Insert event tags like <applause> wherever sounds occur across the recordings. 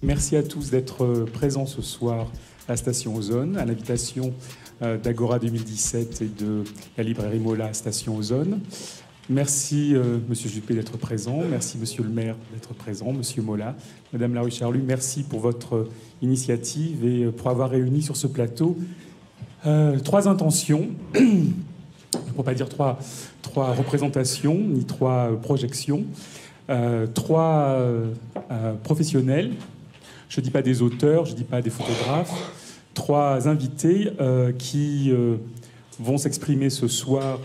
Merci à tous d'être présents ce soir à Station Ozone, à l'invitation euh, d'Agora 2017 et de la librairie Mola à Station Ozone. Merci M. Euh, Monsieur Juppé d'être présent, merci Monsieur le maire d'être présent, Monsieur Mola, Madame Larue Charlu, merci pour votre initiative et euh, pour avoir réuni sur ce plateau euh, trois intentions, pour pas dire trois, trois représentations ni trois projections, euh, trois euh, professionnels, je ne dis pas des auteurs, je ne dis pas des photographes, trois invités qui vont s'exprimer ce soir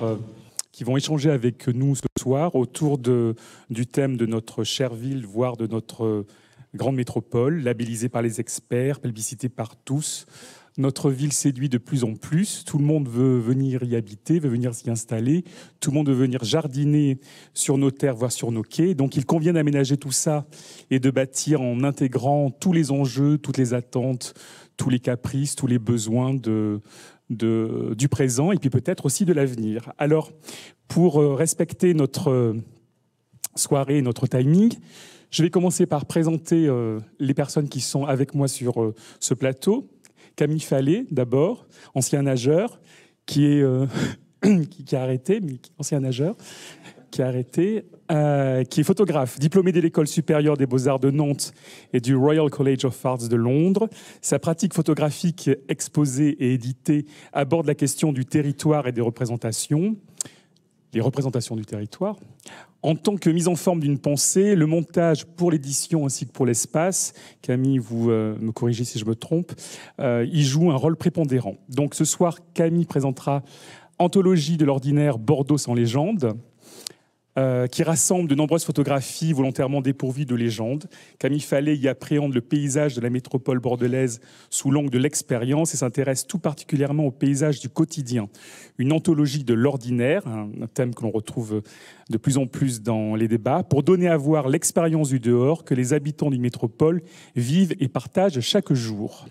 qui vont échanger avec nous ce soir autour de, du thème de notre chère ville, voire de notre grande métropole, labellisée par les experts, publicité par tous, notre ville séduit de plus en plus. Tout le monde veut venir y habiter, veut venir s'y installer. Tout le monde veut venir jardiner sur nos terres, voire sur nos quais. Donc il convient d'aménager tout ça et de bâtir en intégrant tous les enjeux, toutes les attentes, tous les caprices, tous les besoins de, du présent et puis peut-être aussi de l'avenir. Alors, pour euh, respecter notre euh, soirée et notre timing, je vais commencer par présenter euh, les personnes qui sont avec moi sur ce plateau. Camille Fallet, d'abord, ancien nageur, qui est euh, <coughs> qui, a arrêté, mais ancien nageur, qui arrêté, euh, qui est photographe, diplômé de l'École supérieure des beaux-arts de Nantes et du Royal College of Arts de Londres. Sa pratique photographique exposée et éditée aborde la question du territoire et des représentations les représentations du territoire. En tant que mise en forme d'une pensée, le montage pour l'édition ainsi que pour l'espace, Camille, vous euh, me corrigez si je me trompe, euh, y il joue un rôle prépondérant. Donc ce soir, Camille présentera Anthologie de l'ordinaire Bordeaux sans légende, euh, qui rassemble de nombreuses photographies volontairement dépourvues de légende. Camille Fallet y appréhende le paysage de la métropole bordelaise sous l'angle de l'expérience et s'intéresse tout particulièrement au paysage du quotidien. Une anthologie de l'ordinaire, un thème que l'on retrouve de plus en plus dans les débats, pour donner à voir l'expérience du dehors que les habitants du métropole vivent et partagent chaque jour.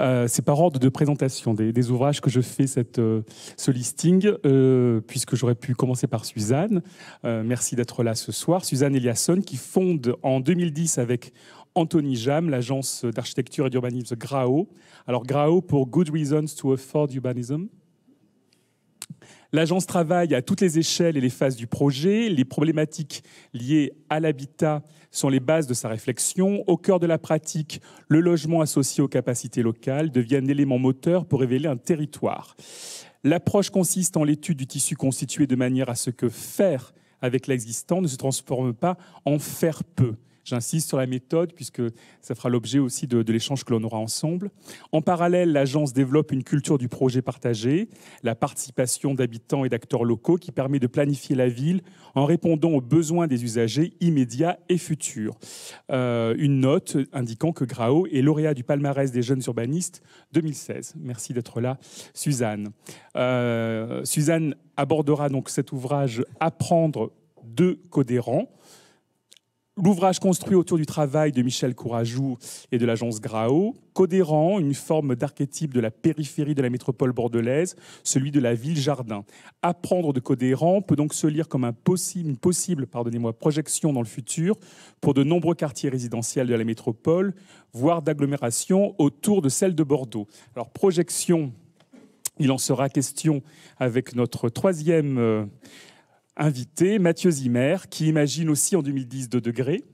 Euh, c'est par ordre de présentation des, ouvrages que je fais cette, euh, ce listing, euh, puisque j'aurais pu commencer par Suzanne. merci d'être là ce soir. Suzanne Eliasson, qui fonde en 2010 avec Anthony Jam, l'agence d'architecture et d'urbanisme Grao. Alors Grao pour Good Reasons to Afford Urbanism. L'agence travaille à toutes les échelles et les phases du projet. Les problématiques liées à l'habitat sont les bases de sa réflexion. Au cœur de la pratique, le logement associé aux capacités locales devient un élément moteur pour révéler un territoire. L'approche consiste en l'étude du tissu constitué de manière à ce que faire avec l'existant ne se transforme pas en faire peu. J'insiste sur la méthode puisque ça fera l'objet aussi de, l'échange que l'on aura ensemble. En parallèle, l'agence développe une culture du projet partagé, la participation d'habitants et d'acteurs locaux qui permet de planifier la ville en répondant aux besoins des usagers immédiats et futurs. Euh, une note indiquant que Grao est lauréat du palmarès des jeunes urbanistes 2016. Merci d'être là, Suzanne. Euh, Suzanne abordera donc cet ouvrage Apprendre de Codéran. L'ouvrage construit autour du travail de Michel Courajou et de l'agence Grao, codérant une forme d'archétype de la périphérie de la métropole bordelaise, celui de la ville-jardin. Apprendre de Codéran peut donc se lire comme une possible pardonnez-moi, projection dans le futur pour de nombreux quartiers résidentiels de la métropole, voire d'agglomérations autour de celle de Bordeaux. Alors projection, il en sera question avec notre troisième... Euh, invité Mathieu Zimmer, qui imagine aussi en 2010 deux degrés,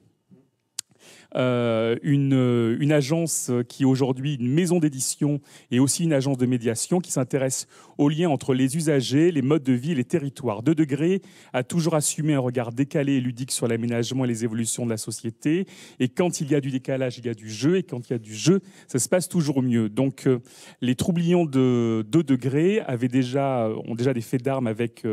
euh, euh, une, agence qui est aujourd'hui une maison d'édition et aussi une agence de médiation qui s'intéresse aux liens entre les usagers, les modes de vie et les territoires. Deux degrés a toujours assumé un regard décalé et ludique sur l'aménagement et les évolutions de la société. Et quand il y a du décalage, il y a du jeu. Et quand il y a du jeu, ça se passe toujours mieux. Donc euh, les troublions de Deux degrés déjà, ont déjà des faits d'armes avec,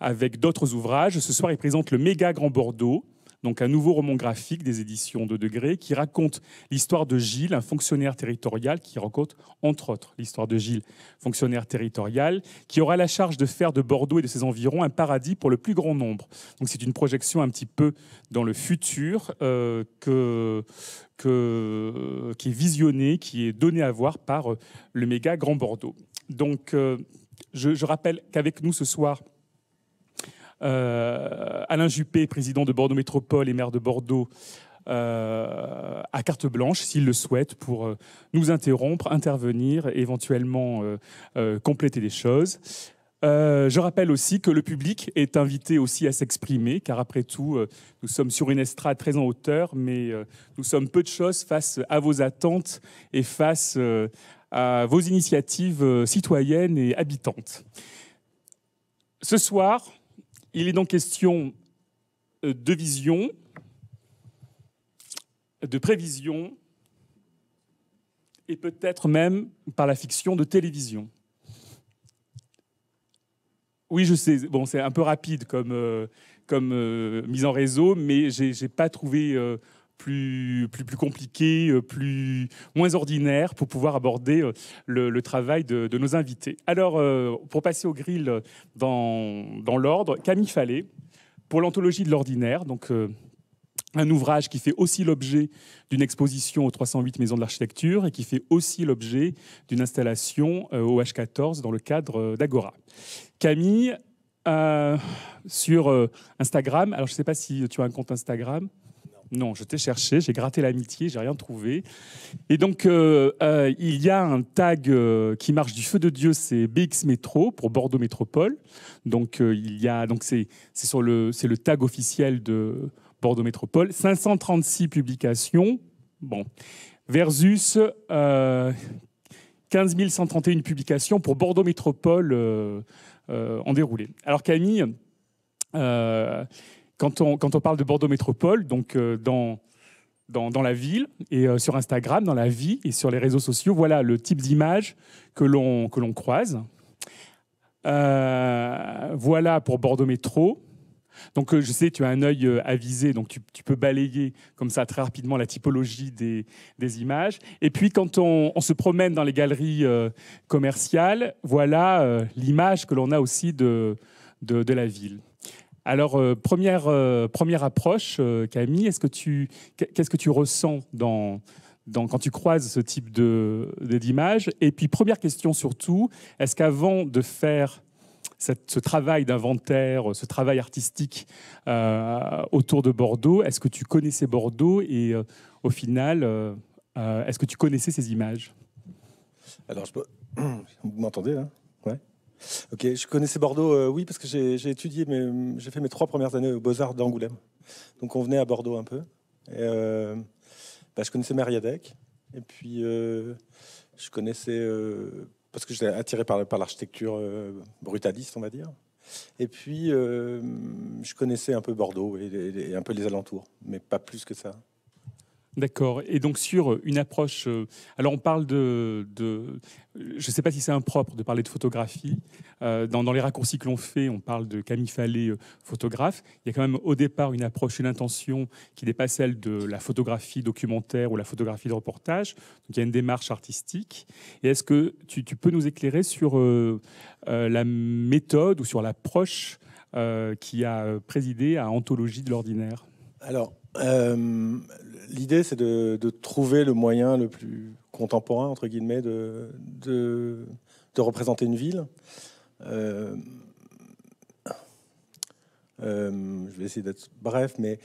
avec d'autres ouvrages. Ce soir, ils présentent le méga Grand Bordeaux donc un nouveau roman graphique des éditions de Degré qui raconte l'histoire de Gilles, un fonctionnaire territorial qui raconte entre autres l'histoire de Gilles, fonctionnaire territorial, qui aura la charge de faire de Bordeaux et de ses environs un paradis pour le plus grand nombre. Donc c'est une projection un petit peu dans le futur euh, qui est visionnée, qui est donnée à voir par euh, le méga Grand Bordeaux. Donc euh, je rappelle qu'avec nous ce soir, euh, Alain Juppé, président de Bordeaux Métropole et maire de Bordeaux, euh, à carte blanche, s'il le souhaite, pour euh, nous interrompre, intervenir, éventuellement compléter des choses. je rappelle aussi que le public est invité aussi à s'exprimer, car après tout, nous sommes sur une estrade très en hauteur, mais nous sommes peu de choses face à vos attentes et face à vos initiatives citoyennes et habitantes. Ce soir, il est donc question euh, de vision, de prévision, et peut-être même, par la fiction, de télévision. Oui, je sais, bon, c'est un peu rapide comme, euh, comme euh, mise en réseau, mais je n'ai pas trouvé plus, plus, compliqué, euh, plus, moins ordinaire pour pouvoir aborder euh, le, travail de, nos invités. Alors, euh, pour passer au grill dans, l'ordre, Camille Fallet, pour l'anthologie de l'ordinaire, donc un ouvrage qui fait aussi l'objet d'une exposition aux 308 maisons de l'architecture et qui fait aussi l'objet d'une installation au H14 dans le cadre d'Agora. Camille, sur Instagram, alors je ne sais pas si tu as un compte Instagram. Non, je t'ai cherché, j'ai gratté l'amitié, j'ai rien trouvé. Et donc, euh, euh, il y a un tag euh, qui marche du feu de Dieu, c'est BX Métro pour Bordeaux Métropole. Donc, il y a, donc c'est, sur le, le tag officiel de Bordeaux Métropole. 536 publications, bon, versus 15 131 publications pour Bordeaux Métropole en déroulé. Alors, Camille. Quand on, parle de Bordeaux Métropole, donc euh, dans, la ville et euh, sur Instagram, dans la vie et sur les réseaux sociaux, voilà le type d'image que l'on croise. Euh, voilà pour Bordeaux Métro. Donc je sais, tu as un œil avisé, donc tu, peux balayer comme ça très rapidement la typologie des, images. Et puis quand on, se promène dans les galeries commerciales, voilà l'image que l'on a aussi de, la ville. Alors, euh, première, euh, première approche, euh, Camille, est-ce que tu, qu'est-ce que tu ressens quand tu croises ce type de, d'images Et puis, première question surtout, est-ce qu'avant de faire ce travail d'inventaire, ce travail artistique autour de Bordeaux, est-ce que tu connaissais Bordeaux et au final, est-ce que tu connaissais ces images Alors, je <clears throat> vous m'entendez Ok, je connaissais Bordeaux, euh, oui, parce que j'ai étudié, j'ai fait mes trois premières années aux Beaux-Arts d'Angoulême. Donc on venait à Bordeaux un peu. Et, euh, bah, je connaissais Mariadec, Et puis euh, je connaissais, parce que j'étais attiré par, par l'architecture brutaliste, on va dire. Et puis je connaissais un peu Bordeaux et un peu les alentours, mais pas plus que ça. D'accord. Et donc sur euh, une approche, euh, alors on parle de, je ne sais pas si c'est impropre de parler de photographie. Euh, dans, les raccourcis que l'on fait, on parle de Camille Fallet, photographe. Il y a quand même au départ une approche, une intention qui n'est pas celle de la photographie documentaire ou la photographie de reportage. Donc il y a une démarche artistique. Et est-ce que tu, peux nous éclairer sur la méthode ou sur l'approche qui a présidé à Anthologie de l'ordinaire Alors l'idée, c'est de, trouver le moyen le plus contemporain, entre guillemets, de, de, représenter une ville. Euh, euh, je vais essayer d'être bref, mais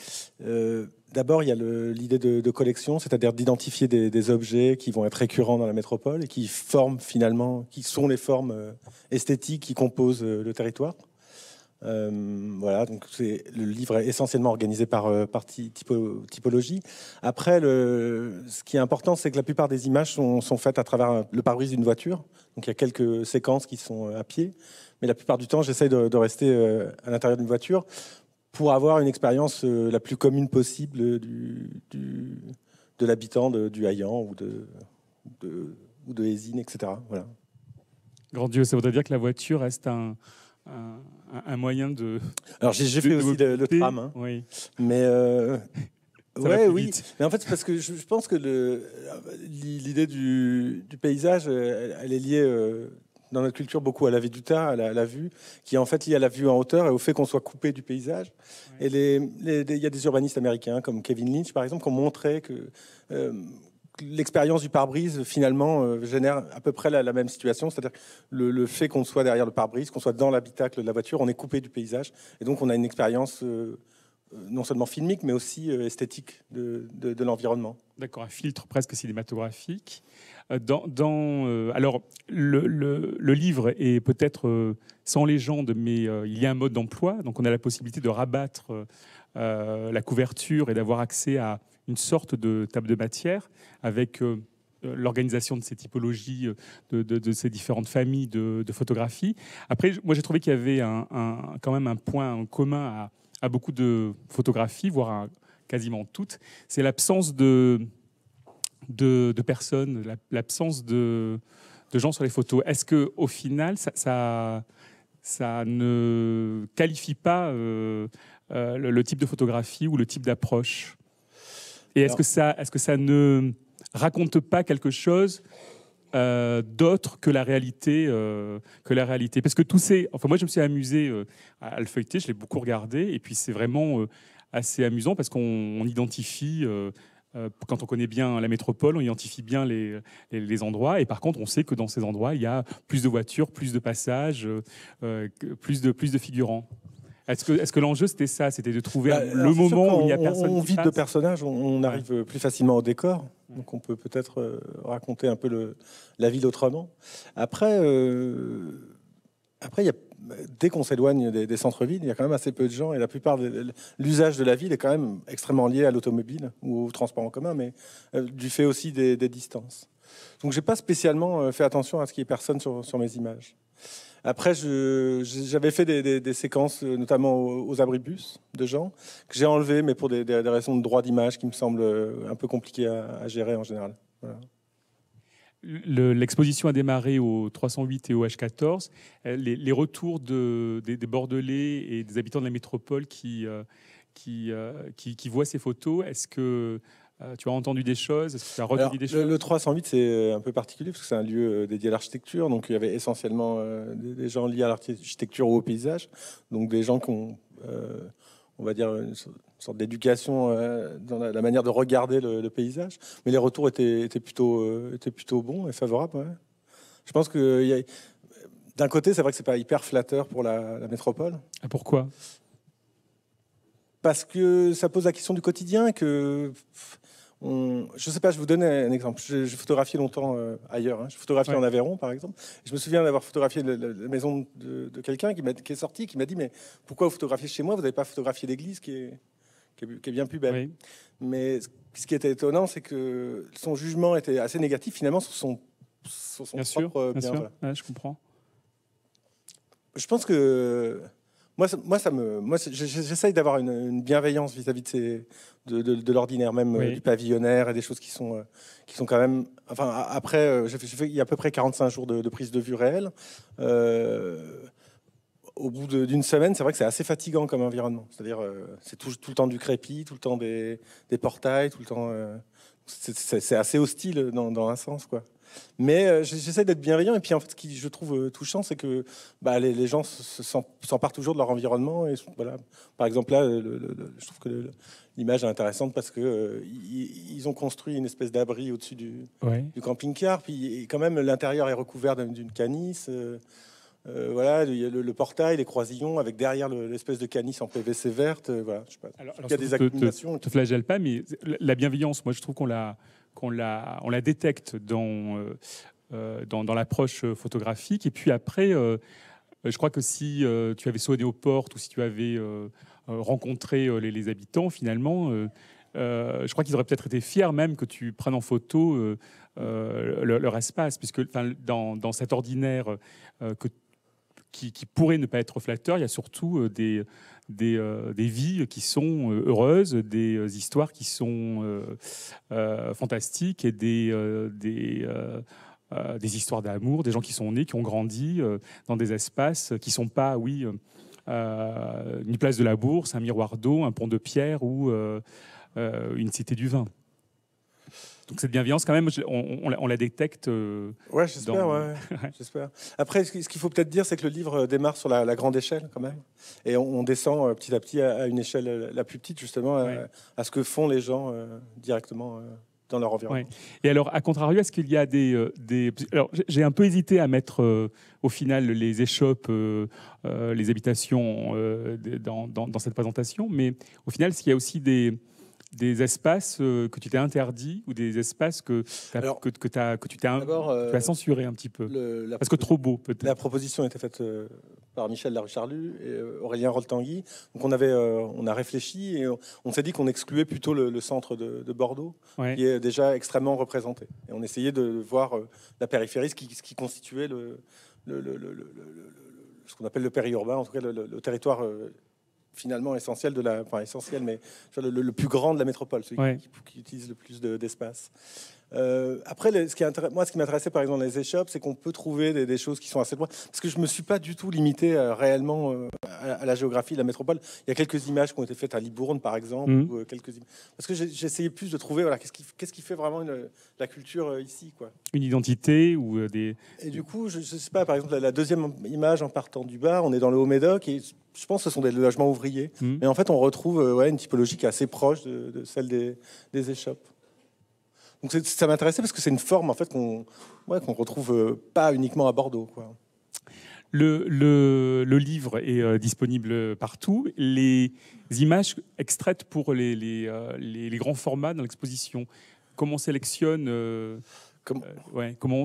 euh, d'abord, il y a l'idée de, collection, c'est-à-dire d'identifier des, des, objets qui vont être récurrents dans la métropole et qui forment finalement, qui sont les formes esthétiques qui composent le territoire. Euh, voilà, donc c'est le livre est essentiellement organisé par, euh, typologie. Après, le, ce qui est important, c'est que la plupart des images sont, faites à travers euh, le pare-brise d'une voiture. Donc il y a quelques séquences qui sont à pied, mais la plupart du temps, j'essaye de, rester à l'intérieur d'une voiture pour avoir une expérience la plus commune possible du, du, de l'habitant du Hayan ou de, de, ou etc. Voilà. dieu ça voudrait dire que la voiture reste un un, moyen de. Alors j'ai fait aussi le, tram, hein. oui. mais euh, ouais, oui. Mais en fait, parce que je, pense que l'idée du, paysage, euh, elle, est liée. Euh, dans notre culture beaucoup à la veduta, à la, la vue, qui est en fait liée à la vue en hauteur et au fait qu'on soit coupé du paysage. Et il y a des urbanistes américains comme Kevin Lynch, par exemple, qui ont montré que l'expérience du pare-brise finalement euh, génère à peu près la, même situation, c'est-à-dire le, fait qu'on soit derrière le pare-brise, qu'on soit dans l'habitacle de la voiture, on est coupé du paysage et donc on a une expérience euh, euh, non seulement filmique mais aussi esthétique de, l'environnement. D'accord, un filtre presque cinématographique. Dans, alors le, livre est peut-être sans légende, mais il y a un mode d'emploi, donc on a la possibilité de rabattre la couverture et d'avoir accès à une sorte de table de matière avec euh, l'organisation de ces typologies, euh, de, ces différentes familles de, photographies. Après, moi j'ai trouvé qu'il y avait un, quand même un point commun à, beaucoup de photographies, voire à quasiment toutes, c'est l'absence de, de, personnes, l'absence de, gens sur les photos. Est-ce que au final, ça, ça, ne qualifie pas euh, le, type de photographie ou le type d'approche et est-ce que, ça, ne raconte pas quelque chose euh, d'autre que la réalité euh, que la réalité parce que tous ces enfin moi je me suis amusé euh, à le feuilleter je l'ai beaucoup regardé et puis c'est vraiment assez amusant parce qu'on identifie quand on connaît bien la métropole, on identifie bien les, les, endroits. Et par contre, on sait que dans ces endroits, il y a plus de voitures, plus de passages, plus, de, plus de figurants. Est-ce que, l'enjeu c'était ça C'était de trouver bah, le moment où il n'y a personne On, on vide de personnages, on, arrive plus facilement au décor. Donc on peut peut-être euh, raconter un peu le, la ville autrement. Après, euh, après dès qu'on s'éloigne des, centres-villes, il y a quand même assez peu de gens. Et la plupart de l'usage de la ville est quand même extrêmement lié à l'automobile ou au transport en commun, mais euh, du fait aussi des, distances. Donc j'ai pas spécialement fait attention à ce qu'il n'y ait personne sur mes images. Après, j'avais fait des, séquences, euh, notamment aux, abribus de gens, que j'ai enlevées, mais pour des, raisons de droit d'image qui me semblent euh, un peu compliquées à, gérer en général. L'exposition a démarré au 308 et au H14. Euh, les, retours de, des, Bordelais et des habitants de la métropole qui, qui, qui, qui, voient ces photos, est-ce que euh, tu as entendu des choses le, 308, c'est euh, un peu particulier parce que c'est un lieu euh, dédié à l'architecture. Donc, il y avait essentiellement des gens liés à l'architecture ou au paysage. Donc, des gens qui ont, on va dire, une sorte d'éducation dans la, manière de regarder le, paysage. Mais les retours étaient, plutôt, plutôt bons et favorables. Je pense que d'un côté, c'est vrai que c'est pas hyper flatteur pour la, métropole. Ah, pourquoi parce que ça pose la question du quotidien, que je ne sais pas, je vous donne un exemple. Je photographie longtemps euh, ailleurs. Hein. Je photographiais en Aveyron, par exemple. je me souviens d'avoir photographié la, maison de, quelqu'un qui, est sorti, qui m'a dit Mais pourquoi vous photographiez chez moi Vous n'avez pas photographié l'église qui est, bien plus belle. Mais ce qui était étonnant, c'est que son jugement était assez négatif, finalement, sur son, bien propre sûr, bien, Sûr. je comprends. Je pense que moi, moi, ça me, moi, j'essaye d'avoir une, bienveillance vis-à-vis de, de, l'ordinaire, même euh, du pavillonnaire et des choses qui sont, euh, qui sont quand même. Enfin, après, euh, il y a à peu près 45 jours de, prise de vue réelle. au bout d'une semaine, c'est vrai que c'est assez fatigant comme environnement. C'est-à-dire, c'est tout, tout, le temps du crépi, tout le temps des, portails, tout le temps. c'est assez hostile dans, dans, un sens, quoi. Mais euh, j'essaie d'être bienveillant. Et puis, en fait, ce qui je trouve euh, touchant, c'est que bah, les, gens s'emparent toujours de leur environnement. Et voilà. Par exemple, là, je trouve que l'image est intéressante parce que euh, ils, ont construit une espèce d'abri au-dessus du, du camping-car. Puis, quand même, l'intérieur est recouvert d'une canisse. voilà, le, portail, les croisillons, avec derrière l'espèce de canisse en PVC verte. voilà, je sais pas. il y a des te, accumulations. ne flagelle pas, mais la bienveillance, moi, je trouve qu'on l'a qu'on la, on la détecte dans, euh, euh, dans, l'approche euh, photographique. Et puis après, je crois que si tu avais sauté aux portes ou si tu avais rencontré les, habitants, finalement, je crois qu'ils auraient peut-être été fiers même que tu prennes en photo leur, espace, puisque dans, cet ordinaire que qui, pourrait ne pas être flatteur, il y a surtout des, euh, des, vies qui sont euh, heureuses, des euh, histoires qui sont fantastiques et des, des, des histoires d'amour, des gens qui sont nés, qui ont grandi dans des espaces qui ne sont pas, oui, une place de la bourse, un miroir d'eau, un pont de pierre ou une cité du vin. Donc cette bienveillance, quand même, on, la détecte. Oui, euh, ouais, j'espère. <laughs> j'espère. Après, ce qu'il faut peut-être dire, c'est que le livre euh, démarre sur la, grande échelle, quand même, et on, descend euh, petit à petit à, une échelle la plus petite, justement, à, ce que font les gens directement. dans leur environnement. Et alors, à contrario, est-ce qu'il y a des, Alors, j'ai un peu hésité à mettre au final les échoppes, les habitations dans, dans, cette présentation, mais au final, est-ce qu'il y a aussi des, des espaces euh, que tu t'es interdit ou des espaces que, que, as, tu t'es euh, censuré un petit peu Parce que trop beau, peut-être. La proposition était faite euh, par Michel larue et Aurélien Roltangui. Donc on, avait, on a réfléchi et on, s'est dit qu'on excluait plutôt le, centre de, Bordeaux, qui est déjà extrêmement représenté. Et on essayait de voir la périphérie, ce qui, constituait le, ce qu'on appelle le périurbain, en tout cas le, territoire finalement essentiel de la, enfin essentiel, mais le, le, plus grand de la métropole, celui qui, utilise le plus d'espace. Euh, après, ce qui moi, ce qui m'intéressait par exemple dans les échoppes, c'est qu'on peut trouver des, choses qui sont assez loin. Parce que je me suis pas du tout limité euh, réellement euh, à, la géographie de la métropole. Il y a quelques images qui ont été faites à Libourne, par exemple, mhm. ou, quelques parce que j'essayais plus de trouver voilà, qu'est-ce qui, fait vraiment la culture ici. Quoi. Une identité ou des. Et du coup, je, ne sais pas, par exemple, la, deuxième image en partant du bar, on est dans le Haut-Médoc et je pense que ce sont des logements ouvriers. Mhm. Mais en fait, on retrouve une typologie qui est assez proche de, celle des, des échoppes. Donc ça m'intéressait parce que c'est une forme en fait qu'on ouais, retrouve euh, pas uniquement à Bordeaux. Quoi. Le, livre est euh, disponible partout. Les images extraites pour euh, les, grands formats dans l'exposition, comment on sélectionne comment,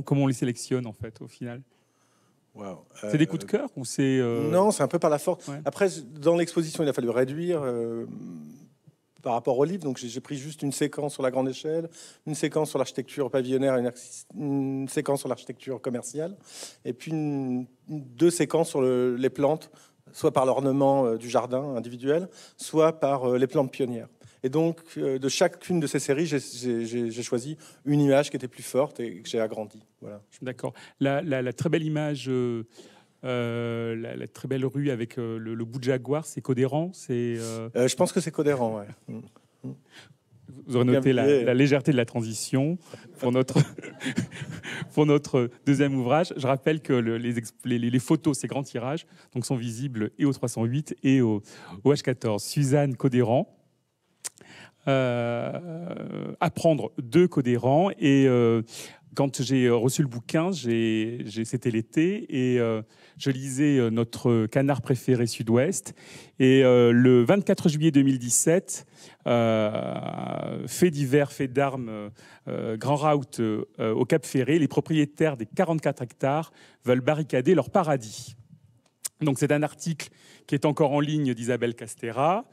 comment on les sélectionne en fait au final C'est des coups de cœur Non, c'est un peu par la force. Après, dans l'exposition, il a fallu réduire par rapport au livre. Donc j'ai pris juste une séquence sur la grande échelle, une séquence sur l'architecture pavillonnaire, une, séquence sur l'architecture commerciale, et puis deux séquences sur les plantes, soit par l'ornement euh, du jardin individuel, soit par euh, les plantes pionnières. Et donc, euh, de chacune de ces séries, j'ai choisi une image qui était plus forte et que j'ai agrandie. Voilà. D'accord. La, la, la, très belle image. Euh, la, très belle rue avec euh, le, bout de Jaguar, c'est Codéran c'est, euh, Je pense que c'est Codéran, ouais. Mm. Vous aurez noté la, légèreté de la transition pour notre, <laughs> pour notre deuxième ouvrage. Je rappelle que les, les, photos, ces grands tirages, donc, sont visibles et au 308 et au, H14. Suzanne Codéran, apprendre de Codéran et quand j'ai euh, reçu le bouquin, c'était l'été et euh, je lisais euh, notre canard préféré Sud-Ouest. Et le 24 juillet 2017, fait divers, fait d'armes, grand route au Cap Ferré, les propriétaires des 44 hectares veulent barricader leur paradis. Donc c'est un article qui est encore en ligne d'Isabelle Castera.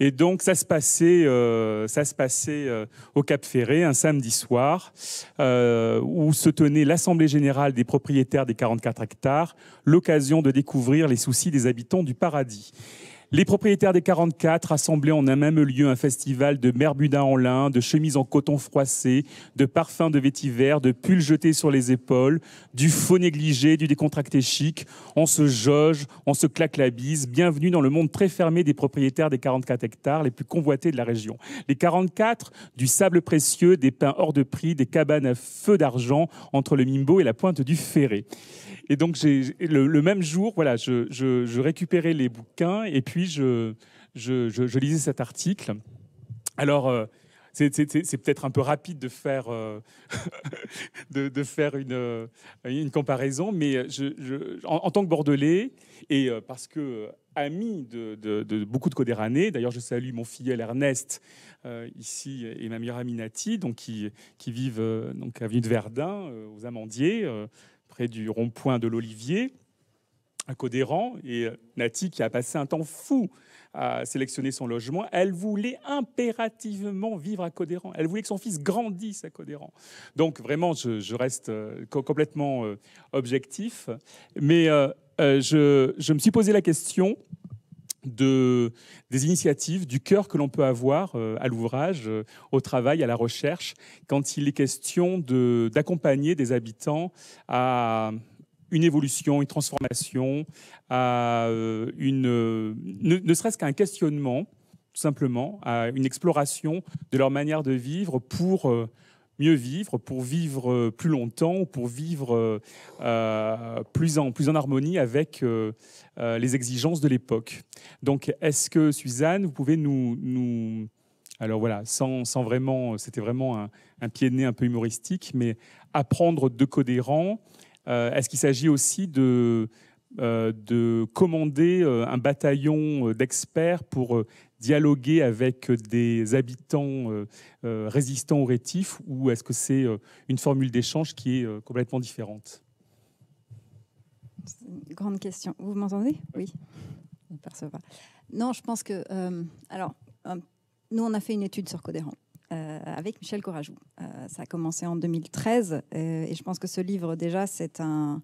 Et donc ça se passait, euh, ça se passait euh, au Cap Ferré un samedi soir euh, où se tenait l'Assemblée générale des propriétaires des 44 hectares, l'occasion de découvrir les soucis des habitants du paradis. Les propriétaires des 44 assemblés en un même lieu un festival de merbudins en lin, de chemises en coton froissé, de parfums de vétiver, de pulls jetés sur les épaules, du faux négligé, du décontracté chic. On se jauge, on se claque la bise. Bienvenue dans le monde très fermé des propriétaires des 44 hectares les plus convoités de la région. Les 44, du sable précieux, des pins hors de prix, des cabanes à feu d'argent entre le Mimbo et la pointe du Ferré. Et donc, j'ai, le, même jour, voilà, je, récupérais les bouquins et puis je, je lisais cet article. Alors, euh, c'est, peut-être un peu rapide de faire, euh, <laughs> de, faire une, euh, une comparaison, mais je, en, tant que Bordelais, et parce que ami de, beaucoup de Codéranais. D'ailleurs, je salue mon filleul Ernest ici et ma meilleure amie donc qui, vivent donc avenue de Verdun aux Amandiers près du rond-point de l'Olivier, à Codéran, et Nati, qui a passé un temps fou à sélectionner son logement, elle voulait impérativement vivre à Codéran. Elle voulait que son fils grandisse à Codéran. Donc vraiment, je, reste euh, complètement euh, objectif, mais euh, je, me suis posé la question de, des initiatives, du cœur que l'on peut avoir euh, à l'ouvrage, euh, au travail, à la recherche, quand il est question d'accompagner des habitants à une évolution, une transformation, à euh, une, ne, serait-ce qu'un questionnement, tout simplement, à une exploration de leur manière de vivre pour mieux vivre, pour vivre plus longtemps, pour vivre plus, en, plus en harmonie avec, euh, les exigences de l'époque. Donc, est-ce que Suzanne, vous pouvez nous, nous... alors voilà, sans, vraiment, c'était vraiment un, pied de nez un peu humoristique, mais apprendre de Codéran, euh, est-ce qu'il s'agit aussi de, euh, de commander un bataillon d'experts pour dialoguer avec des habitants résistants aux rétifs, ou est-ce que c'est une formule d'échange qui est complètement différente c'est une grande question. Vous m'entendez Oui. On perçoit pas. Non, je pense que. Euh, alors, nous, on a fait une étude sur Codéran. Euh, avec Michel Corajou. Euh, ça a commencé en 2013 et je pense que ce livre déjà c'est un,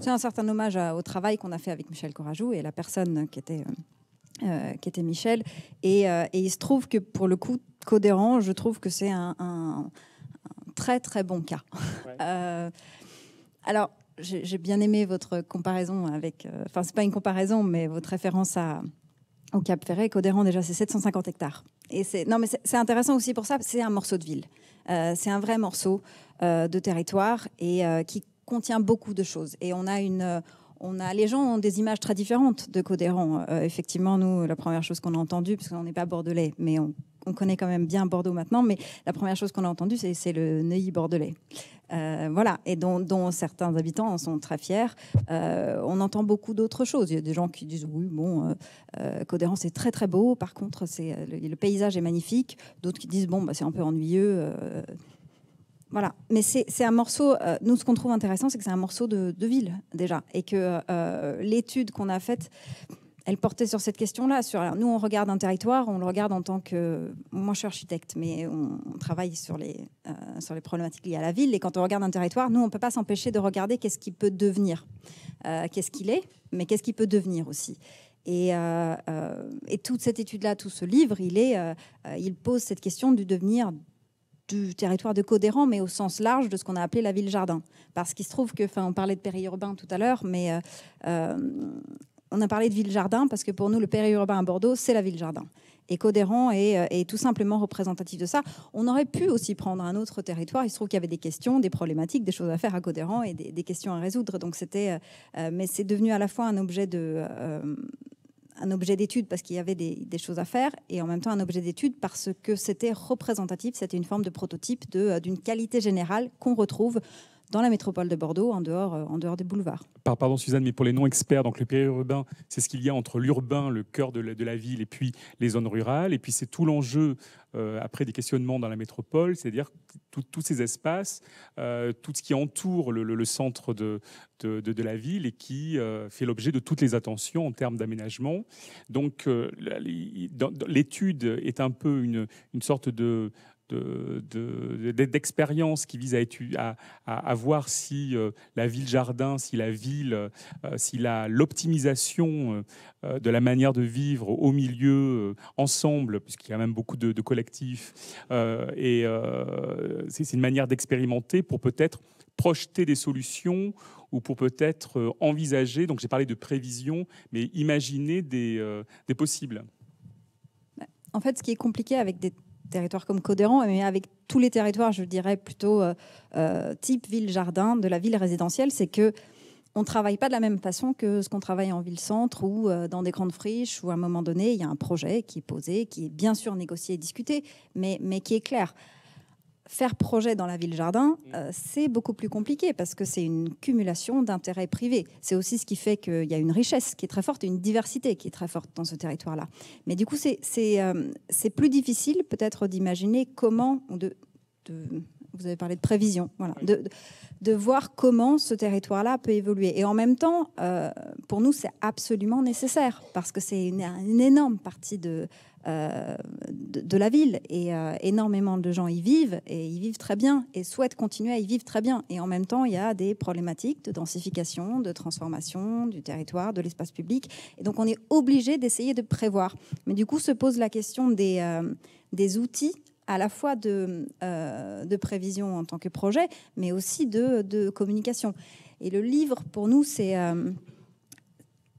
c'est un certain hommage au travail qu'on a fait avec Michel Corajou et la personne qui était qui était Michel. Et, il se trouve que pour le coup, Codéran, je trouve que c'est un, très très bon cas. <laughs> alors, j'ai bien aimé votre comparaison avec, euh, enfin, c'est pas une comparaison, mais votre référence à, au Cap Ferret, Codéran, déjà, c'est 750 hectares. Et c'est, non, mais c'est intéressant aussi pour ça, c'est un morceau de ville. Euh, c'est un vrai morceau euh, de territoire et qui contient beaucoup de choses. Et on a une. on a, les gens ont des images très différentes de Codéran. effectivement, nous, la première chose qu'on a entendue, parce qu'on n'est pas bordelais, mais on on connaît quand même bien Bordeaux maintenant, mais la première chose qu'on a entendue, c'est le Neuilly bordelais. Euh, voilà, et dont, certains habitants en sont très fiers. Euh, on entend beaucoup d'autres choses. Il y a des gens qui disent oui, bon, euh, euh Codéran c'est très très beau. Par contre, c'est le, paysage est magnifique. D'autres qui disent bon, bah, c'est un peu ennuyeux. Voilà, mais c'est un morceau, nous ce qu'on trouve intéressant, c'est que c'est un morceau de, ville déjà, et que l'étude qu'on a faite, elle portait sur cette question-là. Sur, nous, on regarde un territoire, on le regarde en tant que. Moi, je suis architecte, mais on, travaille sur les, euh, sur les problématiques liées à la ville. Et quand on regarde un territoire, nous, on ne peut pas s'empêcher de regarder qu'est-ce qu'il peut devenir, euh, qu'est-ce qu'il est, mais qu'est-ce qu'il peut devenir aussi. Euh, et, toute cette étude-là, tout ce livre, il, est, il pose cette question du devenir du territoire de Codéran, mais au sens large de ce qu'on a appelé la ville-jardin. Parce qu'il se trouve que, enfin, on parlait de périurbain tout à l'heure, mais on a parlé de ville-jardin parce que pour nous, le périurbain à Bordeaux, c'est la ville-jardin. Et Codéran euh, est, tout simplement représentatif de ça. On aurait pu aussi prendre un autre territoire. Il se trouve qu'il y avait des questions, des problématiques, des choses à faire à Codéran et des, questions à résoudre. Donc c'était, euh, euh, mais c'est devenu à la fois un objet de d'étude parce qu'il y avait des, choses à faire et en même temps un objet d'étude parce que c'était représentatif, c'était une forme de prototype d'une qualité générale qu'on retrouve dans la métropole de Bordeaux, en dehors, euh, en dehors des boulevards. Pardon Suzanne, mais pour les non-experts, donc le périurbain, c'est ce qu'il y a entre l'urbain, le cœur de la, ville, et puis les zones rurales. Et puis c'est tout l'enjeu, euh, après des questionnements dans la métropole, c'est-à-dire tous ces espaces, euh, tout ce qui entoure le, centre de, de, la ville et qui fait l'objet de toutes les attentions en termes d'aménagement. Donc l'étude est un peu une, une sorte de d'expérience de, qui vise à, à, voir si euh, la ville-jardin, si la ville, euh, si l'optimisation euh, euh, de la manière de vivre au milieu, ensemble, puisqu'il y a même beaucoup de, collectifs, et c'est une manière d'expérimenter pour peut-être projeter des solutions ou pour peut-être envisager, donc j'ai parlé de prévision, mais imaginer des, des possibles. En fait, ce qui est compliqué avec des territoire comme Codéran, mais avec tous les territoires, je dirais plutôt euh, euh, type ville-jardin de la ville résidentielle, c'est que on ne travaille pas de la même façon que ce qu'on travaille en ville-centre ou euh, dans des grandes friches où à un moment donné, il y a un projet qui est posé, qui est bien sûr négocié et discuté, mais, mais qui est clair faire projet dans la ville-jardin, mm. euh, c'est beaucoup plus compliqué parce que c'est une cumulation d'intérêts privés. C'est aussi ce qui fait qu'il y a une richesse qui est très forte, une diversité qui est très forte dans ce territoire-là. Mais du coup, c'est euh, plus difficile peut-être d'imaginer comment, de vous avez parlé de prévision, voilà, de, de voir comment ce territoire-là peut évoluer. Et en même temps, euh, pour nous, c'est absolument nécessaire parce que c'est une, énorme partie euh, de, de, la ville et euh, énormément de gens y vivent et y vivent très bien et souhaitent continuer à y vivre très bien. Et en même temps, il y a des problématiques de densification, de transformation du territoire, de l'espace public. Et donc, on est obligé d'essayer de prévoir. Mais du coup, se pose la question des, des outils à la fois de, euh, de prévision en tant que projet, mais aussi de, de communication. Et le livre, pour nous, c'est... Euh,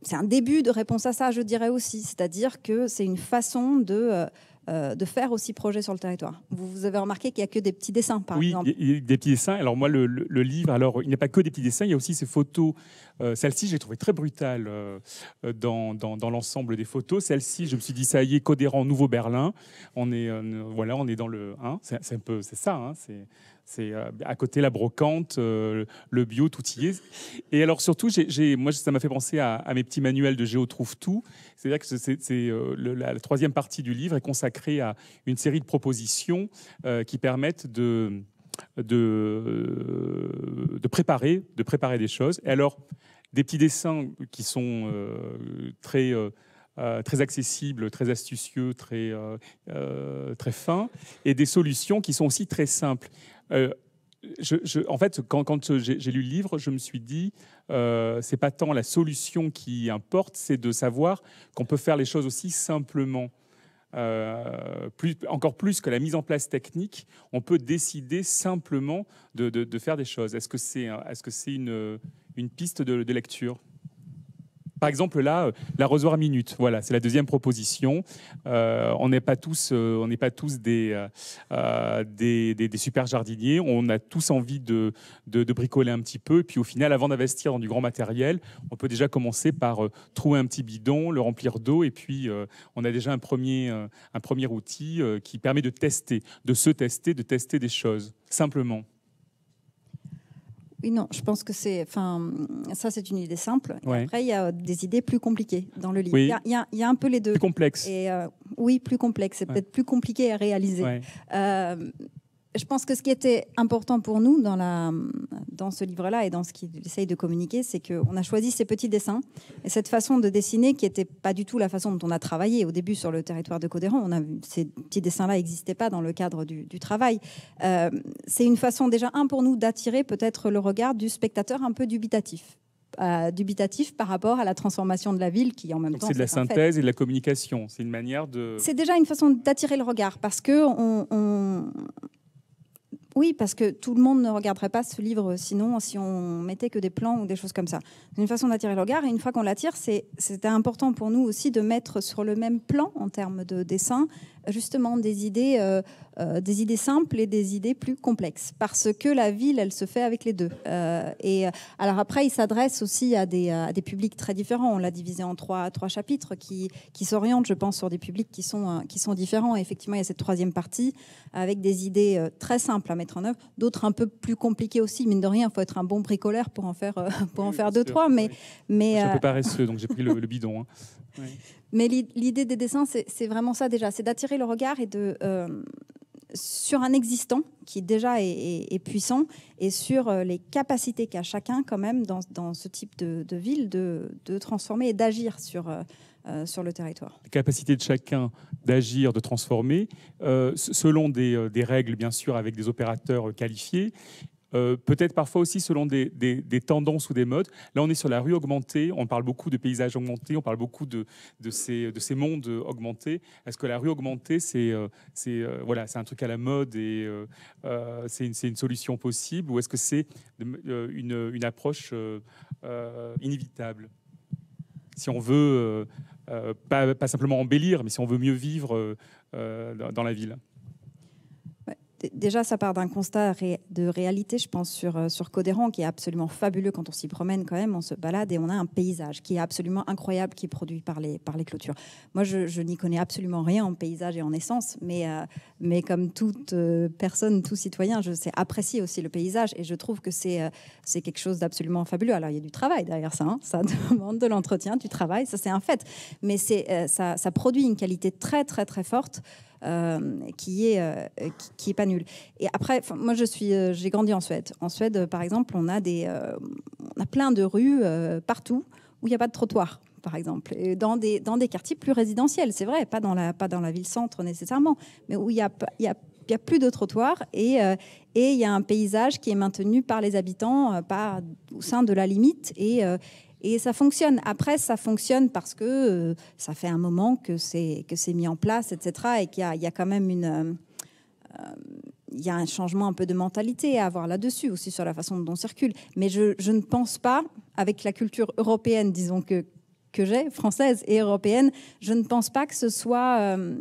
c'est un début de réponse à ça, je dirais aussi. C'est-à-dire que c'est une façon de euh, de faire aussi projet sur le territoire. Vous, vous avez remarqué qu'il n'y a que des petits dessins, par oui, exemple. Oui, des petits dessins. Alors moi, le, le, livre, alors il n'y a pas que des petits dessins, il y a aussi ces photos euh, celle-ci, j'ai trouvé très brutale euh, euh, dans, l'ensemble des photos. Celle-ci, je me suis dit, ça y est, Codéran, Nouveau Berlin. On est, voilà, on est dans le c'est un peu, c'est ça. Hein, c'est à côté la brocante, le bio, tout y est. Et alors surtout, moi, ça m'a fait penser à, mes petits manuels de Géo trouve tout. C'est-à-dire que la, troisième partie du livre est consacrée à une série de propositions qui permettent de de, préparer, de préparer des choses. Et alors, des petits dessins qui sont euh, très euh, euh, très accessibles, très astucieux, très, très fins, et des solutions qui sont aussi très simples. en fait, quand, j'ai lu le livre, je me suis dit, euh, c'est pas tant la solution qui importe, c'est de savoir qu'on peut faire les choses aussi simplement. encore plus que la mise en place technique, on peut décider simplement de, faire des choses. Est-ce que c'est est -ce c'est une, une piste de, lecture par exemple, là, euh, l'arrosoir minute, voilà, c'est la deuxième proposition. Euh, on n'est pas tous, euh, on n'est pas tous des, super jardiniers. On a tous envie de, bricoler un petit peu. Et puis au final, avant d'investir dans du grand matériel, on peut déjà commencer par trouver un petit bidon, le remplir d'eau, et puis on a déjà un premier, un premier outil qui permet de tester, de se tester, de tester des choses simplement. Oui, non, je pense que c'est. Enfin, ça, c'est une idée simple. après, il y a des idées plus compliquées dans le livre. Il, y a, un peu les deux. Plus complexe. Et, euh, oui, plus complexe. C'est peut-être plus compliqué à réaliser. Euh, je pense que ce qui était important pour nous dans, la, dans ce livre-là et dans ce qu'il essaye de communiquer, c'est qu'on a choisi ces petits dessins et cette façon de dessiner qui n'était pas du tout la façon dont on a travaillé au début sur le territoire de Codéran. On a, ces petits dessins-là n'existaient pas dans le cadre du, travail. Euh, c'est une façon déjà, un, pour nous, d'attirer peut-être le regard du spectateur un peu dubitatif. Euh, dubitatif par rapport à la transformation de la ville qui en même temps c'est de la synthèse et de la communication c'est une manière de c'est déjà une façon d'attirer le regard parce que on oui, parce que tout le monde ne regarderait pas ce livre euh, sinon euh, si on mettait que des plans ou des choses comme ça. C'est une façon d'attirer le regard et une fois qu'on l'attire, c'était important pour nous aussi de mettre sur le même plan en termes de dessin justement des idées euh, euh, des idées simples et des idées plus complexes, parce que la ville, elle se fait avec les deux. Euh, et euh, alors après, il s'adresse aussi à des, à des, publics très différents. On l'a divisé en trois, trois chapitres qui, qui s'orientent, je pense, sur des publics qui sont, qui sont différents. Et effectivement, il y a cette troisième partie avec des idées très simples à mettre en œuvre, d'autres un peu plus compliquées aussi. Mine de rien, il faut être un bon bricoleur pour en faire, pour en faire deux, trois. Mais, mais, je suis un peu donc j'ai pris le, bidon. Hein. <laughs> Oui. Mais l'idée des dessins, c'est vraiment ça déjà, c'est d'attirer le regard et de euh, sur un existant qui déjà est, puissant et sur euh, les capacités qu'a chacun quand même dans, ce type de, ville de, transformer et d'agir sur, euh, sur le territoire. Les capacités de chacun d'agir, de transformer, selon des, des, règles bien sûr avec des opérateurs qualifiés, euh, peut-être parfois aussi selon des, tendances ou des modes. Là, on est sur la rue augmentée, on parle beaucoup de paysages augmentés, on parle beaucoup de, de, ces, mondes augmentés. Est-ce que la rue augmentée, c'est euh, euh, un truc à la mode et c'est une, solution possible ou est-ce que c'est une, approche inévitable Si on veut, pas, simplement embellir, mais si on veut mieux vivre dans la ville déjà, ça part d'un constat de réalité, je pense, sur, euh, sur Codéran, qui est absolument fabuleux quand on s'y promène quand même, on se balade et on a un paysage qui est absolument incroyable, qui est produit par les, par les clôtures. Moi, je, n'y connais absolument rien en paysage et en essence, mais, euh, mais comme toute euh, personne, tout citoyen, je sais apprécier aussi le paysage et je trouve que c'est quelque chose d'absolument fabuleux. Alors, il y a du travail derrière ça, hein. ça <laughs> demande de l'entretien, du travail, ça c'est un fait, mais c'est ça, ça produit une qualité très, très, très forte. Euh, qui, est, euh, qui, est pas nul. Et après, moi, je suis, euh, j'ai grandi en Suède. En Suède, par exemple, on a, des, on a plein de rues partout où il n'y a pas de trottoir par exemple, dans, des, dans des quartiers plus résidentiels, c'est vrai, pas dans la, pas dans la ville-centre nécessairement, mais où il n'y a, y a, y a, plus de trottoir et, et il y a un paysage qui est maintenu par les habitants, par, au sein de la limite. Et, et ça fonctionne. Après, ça fonctionne parce que euh, ça fait un moment que c'est mis en place, etc. Et qu'il y, y, a quand même une... Euh, il y a un changement un peu de mentalité à avoir là-dessus, aussi sur la façon dont on circule. Mais je, ne pense pas, avec la culture européenne, disons que, que j'ai, française et européenne, je ne pense pas que ce soit, euh,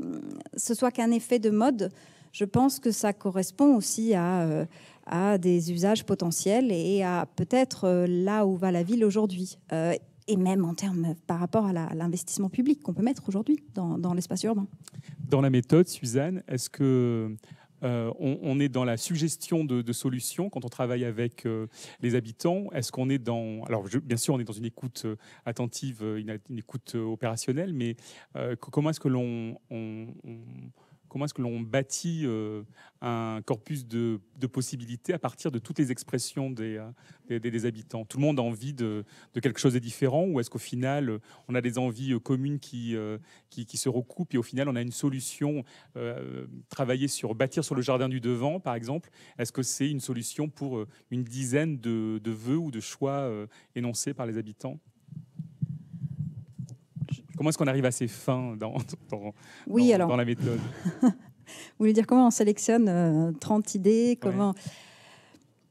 ce soit qu'un effet de mode. Je pense que ça correspond aussi à, à des usages potentiels et à peut-être euh, là où va la ville aujourd'hui. Euh, et même en termes par rapport à l'investissement public qu'on peut mettre aujourd'hui dans, l'espace urbain. Dans la méthode, Suzanne, est-ce que euh, on, est dans la suggestion de, solutions quand on travaille avec les habitants Est-ce qu'on est dans... Alors, bien sûr, on est dans une écoute attentive, une, écoute opérationnelle, mais comment est-ce que l'on comment est-ce que l'on bâtit euh, un corpus de, possibilités à partir de toutes les expressions des, euh, des, habitants Tout le monde a envie de, quelque chose de différent ou est-ce qu'au final, euh, on a des envies communes qui, qui, se recoupent et au final, on a une solution travailler sur bâtir sur le jardin du devant, par exemple Est-ce que c'est une solution pour une dizaine de, de vœux ou de choix énoncés par les habitants Comment est-ce qu'on arrive à ces fins dans, la méthode <laughs> Vous voulez dire comment on sélectionne 30 euh, idées comment...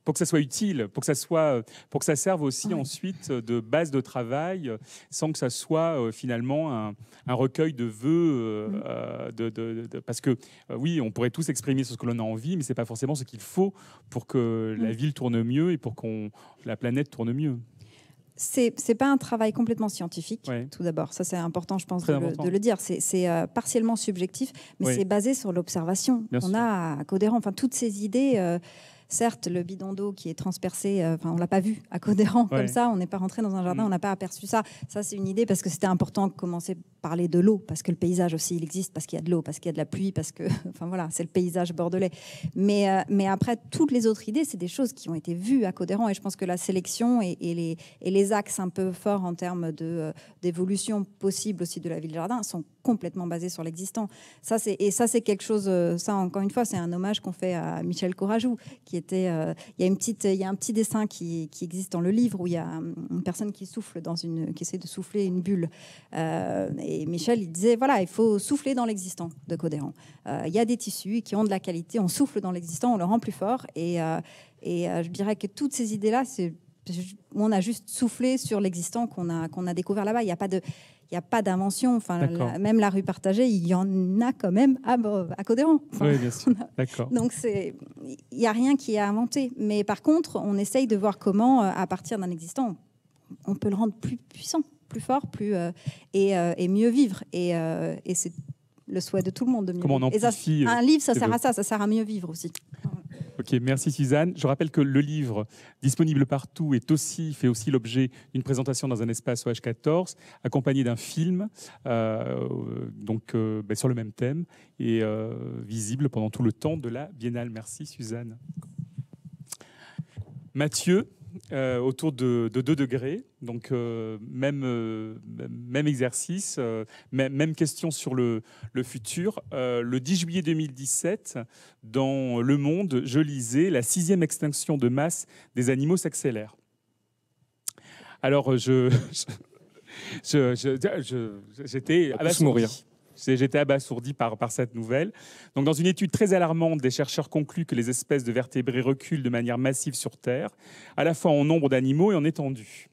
Pour que ça soit utile, pour que ça, soit, euh, pour que ça serve aussi ensuite euh, de base de travail, sans que ça soit finalement un, recueil de vœux. Mm. de, parce que oui, on pourrait tous exprimer ce que l'on a envie, mais ce n'est pas forcément ce qu'il faut pour que mm. la ville tourne mieux et pour que la planète tourne mieux c'est n'est pas un travail complètement scientifique, tout d'abord. Ça, c'est important, je pense, de, Le, dire. C'est euh, partiellement subjectif, mais c'est basé sur l'observation qu'on a à Codéran. Enfin, toutes ces idées euh, certes, le bidon d'eau qui est transpercé, euh, enfin, on l'a pas vu à Codéran comme ça, on n'est pas rentré dans un jardin, mm. on n'a pas aperçu ça. Ça, c'est une idée parce que c'était important de commencer à parler de l'eau, parce que le paysage aussi, il existe, parce qu'il y a de l'eau, parce qu'il y a de la pluie, parce que, <laughs> enfin voilà, c'est le paysage bordelais. Mais, euh, mais après, toutes les autres idées, c'est des choses qui ont été vues à Codéran, et je pense que la sélection et, les, et les axes un peu forts en termes euh, d'évolution possible aussi de la ville-jardin sont complètement basés sur l'existant. Ça, c'est, et ça, c'est quelque chose, ça, encore une fois, c'est un hommage qu'on fait à Michel Courajou, qui est était. Euh, il y a une petite, il y a un petit dessin qui, qui, existe dans le livre où il y a une personne qui souffle dans une, qui essaie de souffler une bulle. Euh, et Michel, il disait voilà, il faut souffler dans l'existant de Codéran. Euh, il y a des tissus qui ont de la qualité, on souffle dans l'existant, on le rend plus fort. Et, et je dirais que toutes ces idées-là, c'est on a juste soufflé sur l'existant qu'on a qu'on a découvert là-bas. Il n'y a pas de il n'y a pas d'invention. Enfin, même la rue partagée, il y en a quand même à, à Codéran. oui, bien sûr. <laughs> Donc, il n'y a rien qui est inventé. Mais par contre, on essaye de voir comment, euh, à partir d'un existant, on peut le rendre plus puissant, plus fort, plus euh, euh, et, mieux vivre. Et, c'est le souhait de tout le monde de mieux un livre, ça sert à ça, ça sert à mieux vivre aussi. Ok, merci Suzanne. Je rappelle que le livre disponible partout est aussi fait aussi l'objet d'une présentation dans un espace OH14, accompagné d'un film, euh, donc euh, ben, sur le même thème et euh, visible pendant tout le temps de la Biennale. Merci Suzanne. Mathieu. Euh, autour de, 2 degrés. Donc, euh, même, euh, même exercice, même, même, question sur le, futur. le 10 juillet 2017, dans Le Monde, je lisais La sixième extinction de masse des animaux s'accélère. Alors, je. <laughs> J'étais à la mourir. J'étais abasourdi par, cette nouvelle. Donc, dans une étude très alarmante, des chercheurs concluent que les espèces de vertébrés reculent de manière massive sur Terre, à la fois en nombre d'animaux et en étendue.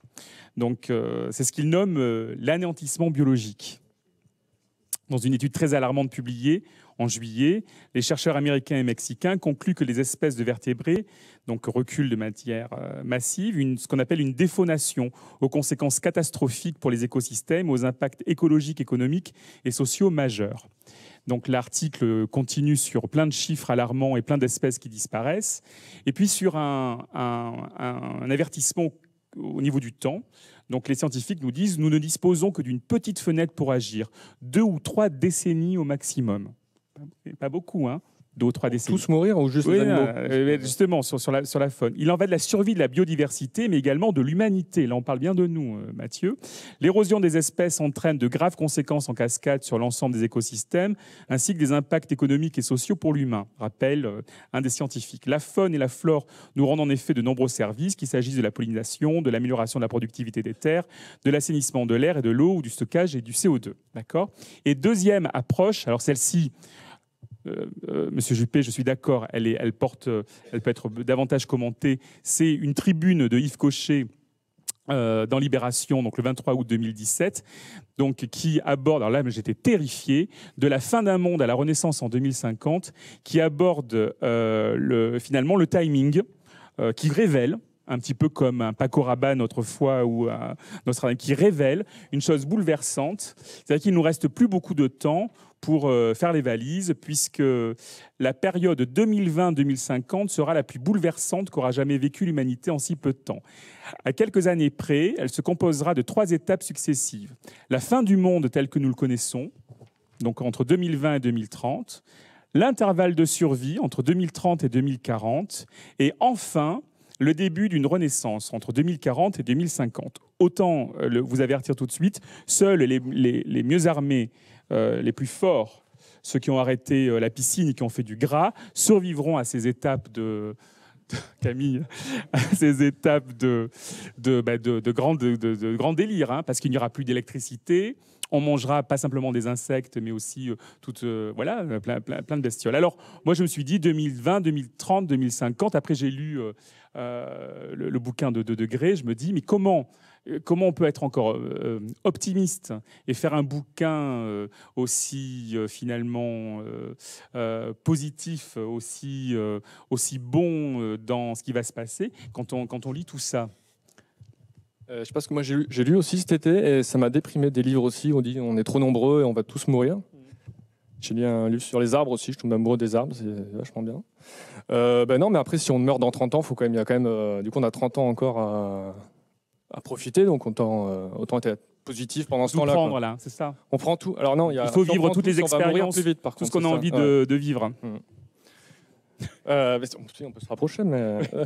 Donc, euh, c'est ce qu'ils nomment euh, l'anéantissement biologique. Dans une étude très alarmante publiée, en juillet, les chercheurs américains et mexicains concluent que les espèces de vertébrés donc reculent de matière euh, massive, ce qu'on appelle une défonation aux conséquences catastrophiques pour les écosystèmes, aux impacts écologiques, économiques et sociaux majeurs. Donc l'article continue sur plein de chiffres alarmants et plein d'espèces qui disparaissent. Et puis sur un, un, avertissement au niveau du temps. Donc les scientifiques nous disent, nous ne disposons que d'une petite fenêtre pour agir, deux ou trois décennies au maximum pas beaucoup, hein, deux ou trois décennies. Tous mourir ou juste oui, les animaux euh, euh, Justement, sur, la, sur la faune. Il en va de la survie de la biodiversité, mais également de l'humanité. Là, on parle bien de nous, euh, Mathieu. L'érosion des espèces entraîne de graves conséquences en cascade sur l'ensemble des écosystèmes, ainsi que des impacts économiques et sociaux pour l'humain, rappelle un des scientifiques. La faune et la flore nous rendent en effet de nombreux services, qu'il s'agisse de la pollinisation, de l'amélioration de la productivité des terres, de l'assainissement de l'air et de l'eau, ou du stockage et du CO2. D'accord Et deuxième approche, alors celle-ci, euh, euh, Monsieur Juppé, je suis d'accord, elle, elle, porte, euh, elle peut être davantage commentée. C'est une tribune de Yves Cochet. dans Libération, donc le 23 août 2017, donc qui aborde, alors là j'étais terrifié, de la fin d'un monde à la Renaissance en 2050, qui aborde finalement le timing, qui révèle un petit peu comme un Paco Rabanne autrefois ou un qui révèle une chose bouleversante. C'est-à-dire qu'il ne nous reste plus beaucoup de temps pour euh, faire les valises, puisque la période 2020-2050 sera la plus bouleversante qu'aura jamais vécue l'humanité en si peu de temps. À quelques années près, elle se composera de trois étapes successives. La fin du monde tel que nous le connaissons, donc entre 2020 et 2030, l'intervalle de survie entre 2030 et 2040, et enfin le début d'une renaissance entre 2040 et 2050. Autant euh, vous avertir tout de suite, seuls les, mieux armés, euh, les plus forts, ceux qui ont arrêté euh, la piscine, et qui ont fait du gras, survivront à ces étapes de, <laughs> Camille, ces étapes de, de, bah, de, grand, délire, hein, parce qu'il n'y aura plus d'électricité, on mangera pas simplement des insectes, mais aussi euh, toute euh, voilà, euh, plein, plein, de bestioles. Alors, moi, je me suis dit 2020, 2030, 2050. Après, j'ai lu le, bouquin de, de degrés, Je me dis, mais comment euh, comment on peut être encore euh, euh, optimiste et faire un bouquin aussi finalement positif, aussi, aussi bon dans ce qui va se passer quand on, quand on lit tout ça je pense que moi j'ai lu, aussi cet été et ça m'a déprimé des livres aussi. On dit on est trop nombreux et on va tous mourir. Mm. J'ai lu un livre sur les arbres aussi, je tombe amoureux des arbres, c'est vachement bien. ben non, mais après, si on meurt dans 30 ans, faut quand même, il y a quand même, du coup, on a 30 ans encore à, à profiter, donc autant, euh, autant être positif pendant ce temps-là. là, c'est ça. On prend tout. Alors non, il faut vivre toutes les expériences, vite, tout ce qu'on a envie de, vivre. Hmm. Euh, on peut se rapprocher, mais... Euh,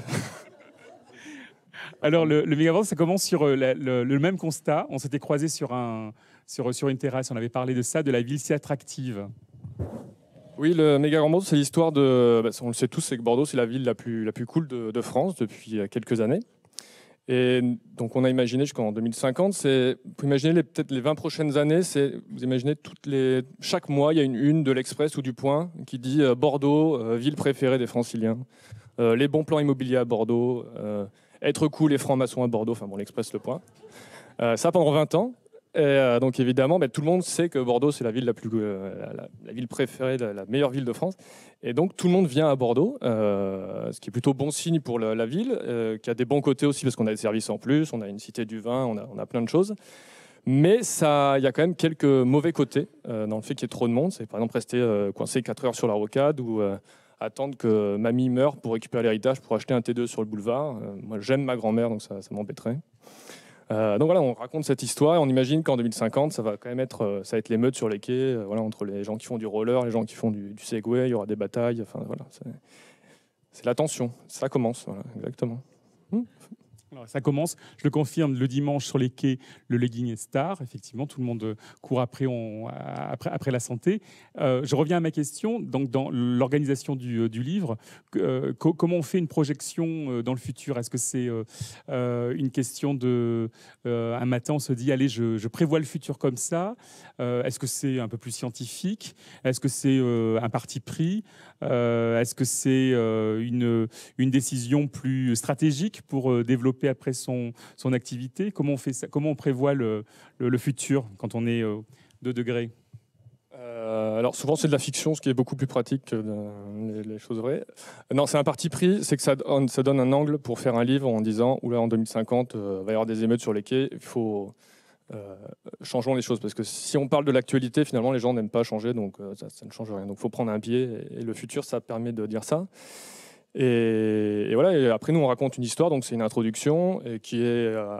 <laughs> <laughs> alors, le, le ça commence sur le, même constat. On s'était croisés sur, un, sur, sur une terrasse, on avait parlé de ça, de la ville si attractive. Oui, le méga c'est l'histoire de. Bah, on le sait tous, c'est que Bordeaux, c'est la ville la plus, la plus cool de France depuis quelques années. Et donc on a imaginé jusqu'en 2050, c'est, vous imaginez peut-être les 20 prochaines années, c'est, vous imaginez toutes les, chaque mois, il y a une une de l'Express ou du Point qui dit euh, Bordeaux, euh, ville préférée des franciliens, euh, les bons plans immobiliers à Bordeaux, être cool les francs-maçons à Bordeaux, enfin bon, l'Express, le Point. ça pendant 20 ans. Et euh, donc évidemment, ben, tout le monde sait que Bordeaux, c'est la ville la euh, ville préférée, la, la, meilleure ville de France. Et donc tout le monde vient à Bordeaux, euh, ce qui est plutôt bon signe pour la, ville, qui a des bons côtés aussi parce qu'on a des services en plus, on a une cité du vin, on a, plein de choses. Mais il y a quand même quelques mauvais côtés dans le fait qu'il y ait trop de monde. C'est par exemple rester coincé 4 heures sur la rocade ou attendre que mamie meure pour récupérer l'héritage pour acheter un T2 sur le boulevard. moi, j'aime ma grand-mère, donc ça, ça m'embêterait. Euh, donc voilà, on raconte cette histoire et on imagine qu'en 2050, ça va quand même être, euh, ça va l'émeute sur les quais, euh, voilà, entre les gens qui font du roller, les gens qui font du, du segway, il y aura des batailles. Enfin voilà, c'est la tension, ça commence, voilà, exactement ça commence, je le confirme, le dimanche sur les quais, le legging est star. Effectivement, tout le monde euh, court après, on, euh, après, après la santé. Euh, je reviens à ma question. Donc, dans l'organisation du, livre, comment on fait une projection dans le futur Est-ce que c'est une question de. un matin, on se dit, allez, je, je prévois le futur comme ça Est-ce que c'est un peu plus scientifique Est-ce que c'est un parti pris Est-ce que c'est une, une décision plus stratégique pour développer après son, son activité comment on, fait ça, comment on prévoit le, le, futur quand on est euh, de degrés euh, alors souvent c'est de la fiction, ce qui est beaucoup plus pratique que les, choses vraies. Non, c'est un parti pris, c'est que ça donne, ça donne, un angle pour faire un livre en disant, ou là en 2050, il euh, va y avoir des émeutes sur les quais, il faut... changeons les choses, parce que si on parle de l'actualité, finalement les gens n'aiment pas changer, donc ça, ne change rien. Donc il faut prendre un pied et le futur, ça permet de dire ça. Et, voilà, après nous on raconte une histoire, donc c'est une introduction et qui est euh,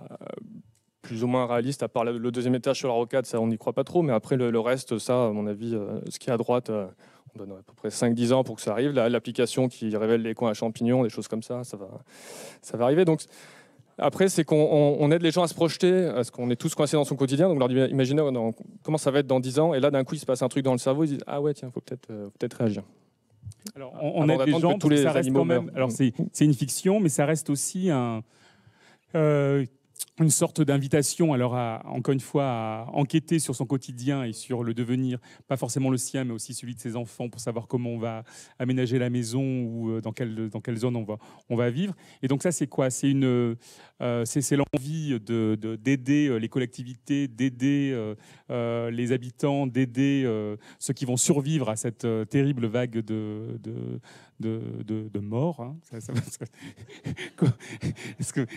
plus ou moins réaliste, à part le deuxième étage sur la rocade, ça on n'y croit pas trop, mais après le, reste, ça à mon avis, euh, ce qui est à droite, euh, on donne à peu près 5-10 ans pour que ça arrive. L'application qui révèle les coins à champignons, des choses comme ça, ça va, ça va arriver. Donc après, c'est qu'on aide les gens à se projeter, parce qu'on est tous coincés dans son quotidien. Donc, leur dit, imaginez comment ça va être dans 10 ans. Et là, d'un coup, il se passe un truc dans le cerveau. Ils disent, ah ouais, tiens, il faut peut-être peut réagir. Alors, ah, on, on a des gens, tous les ça reste quand même. Alors, c'est une fiction, mais ça reste aussi un. Euh, une sorte d'invitation, alors à, encore une fois, à enquêter sur son quotidien et sur le devenir, pas forcément le sien, mais aussi celui de ses enfants, pour savoir comment on va aménager la maison ou euh, dans quelle, dans quelle zone on va, on va vivre. Et donc ça, c'est quoi C'est une, euh, c'est l'envie de, d'aider euh, les collectivités, d'aider les habitants, d'aider ceux qui vont survivre à cette terrible vague de de, mort. Hein. <laughs>